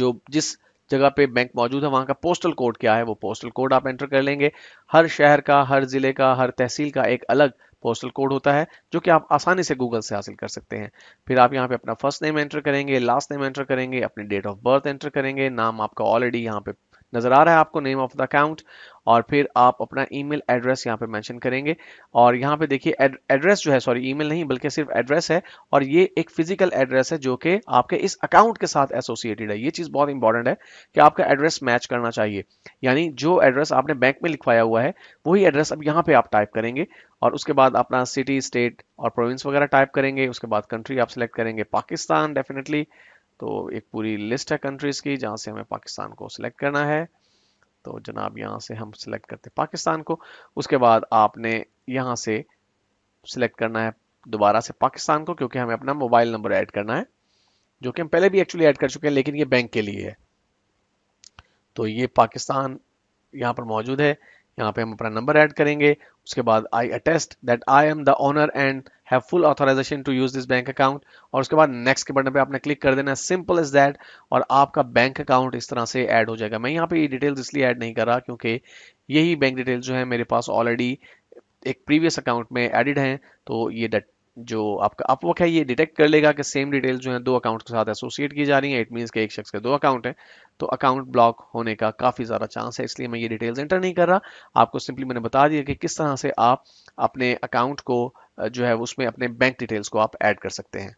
जो जिस जगह पे बैंक मौजूद है वहाँ का पोस्टल कोड क्या है वो पोस्टल कोड आप एंटर कर लेंगे हर शहर का हर ज़िले का हर तहसील का एक अलग पोस्टल कोड होता है जो कि आप आसानी से गूगल से हासिल कर सकते हैं फिर आप यहाँ पे अपना फर्स्ट नेम एंटर करेंगे लास्ट नेम एंटर करेंगे अपनी डेट ऑफ बर्थ एंटर करेंगे नाम आपका ऑलरेडी यहाँ पे नज़र आ रहा है आपको नेम ऑफ द अकाउंट और फिर आप अपना ईमेल एड्रेस यहाँ पे मेंशन करेंगे और यहाँ पे देखिए एड्रेस जो है सॉरी ईमेल नहीं बल्कि सिर्फ एड्रेस है और ये एक फिजिकल एड्रेस है जो कि आपके इस अकाउंट के साथ एसोसिएटेड है ये चीज़ बहुत इंपॉर्टेंट है कि आपका एड्रेस मैच करना चाहिए यानी जो एड्रेस आपने बैंक में लिखवाया हुआ है वही एड्रेस अब यहाँ पे आप टाइप करेंगे और उसके बाद अपना सिटी स्टेट और प्रोविंस वगैरह टाइप करेंगे उसके बाद कंट्री आप सिलेक्ट करेंगे पाकिस्तान डेफिनेटली तो एक पूरी लिस्ट है कंट्रीज़ की जहाँ से हमें पाकिस्तान को सिलेक्ट करना है तो जनाब यहां से हम सिलेक्ट करते हैं पाकिस्तान को उसके बाद आपने यहाँ से सिलेक्ट करना है दोबारा से पाकिस्तान को क्योंकि हमें अपना मोबाइल नंबर ऐड करना है जो कि हम पहले भी एक्चुअली ऐड कर चुके हैं लेकिन ये बैंक के लिए है तो ये पाकिस्तान यहाँ पर मौजूद है यहाँ पे हम अपना नंबर ऐड करेंगे उसके बाद I attest that I am the owner and have full authorization to use this bank account और उसके बाद नेक्स्ट के बटन पे आपने क्लिक कर देना सिंपल इज दैट और आपका बैंक अकाउंट इस तरह से ऐड हो जाएगा मैं यहाँ पे ये डिटेल्स इसलिए ऐड नहीं कर रहा क्योंकि यही बैंक डिटेल्स जो है मेरे पास ऑलरेडी एक प्रीवियस अकाउंट में एडिड हैं तो ये जो आपका अपवर्क है ये डिटेक्ट कर लेगा कि सेम डिटेल जो है दो अकाउंट के साथ एसोसिएट की जा रही है इट मीन के एक शख्स के दो अकाउंट है तो अकाउंट ब्लॉक होने का काफ़ी ज़्यादा चांस है इसलिए मैं ये डिटेल्स एंटर नहीं कर रहा आपको सिंपली मैंने बता दिया कि किस तरह से आप अपने अकाउंट को जो है उसमें अपने बैंक डिटेल्स को आप ऐड कर सकते हैं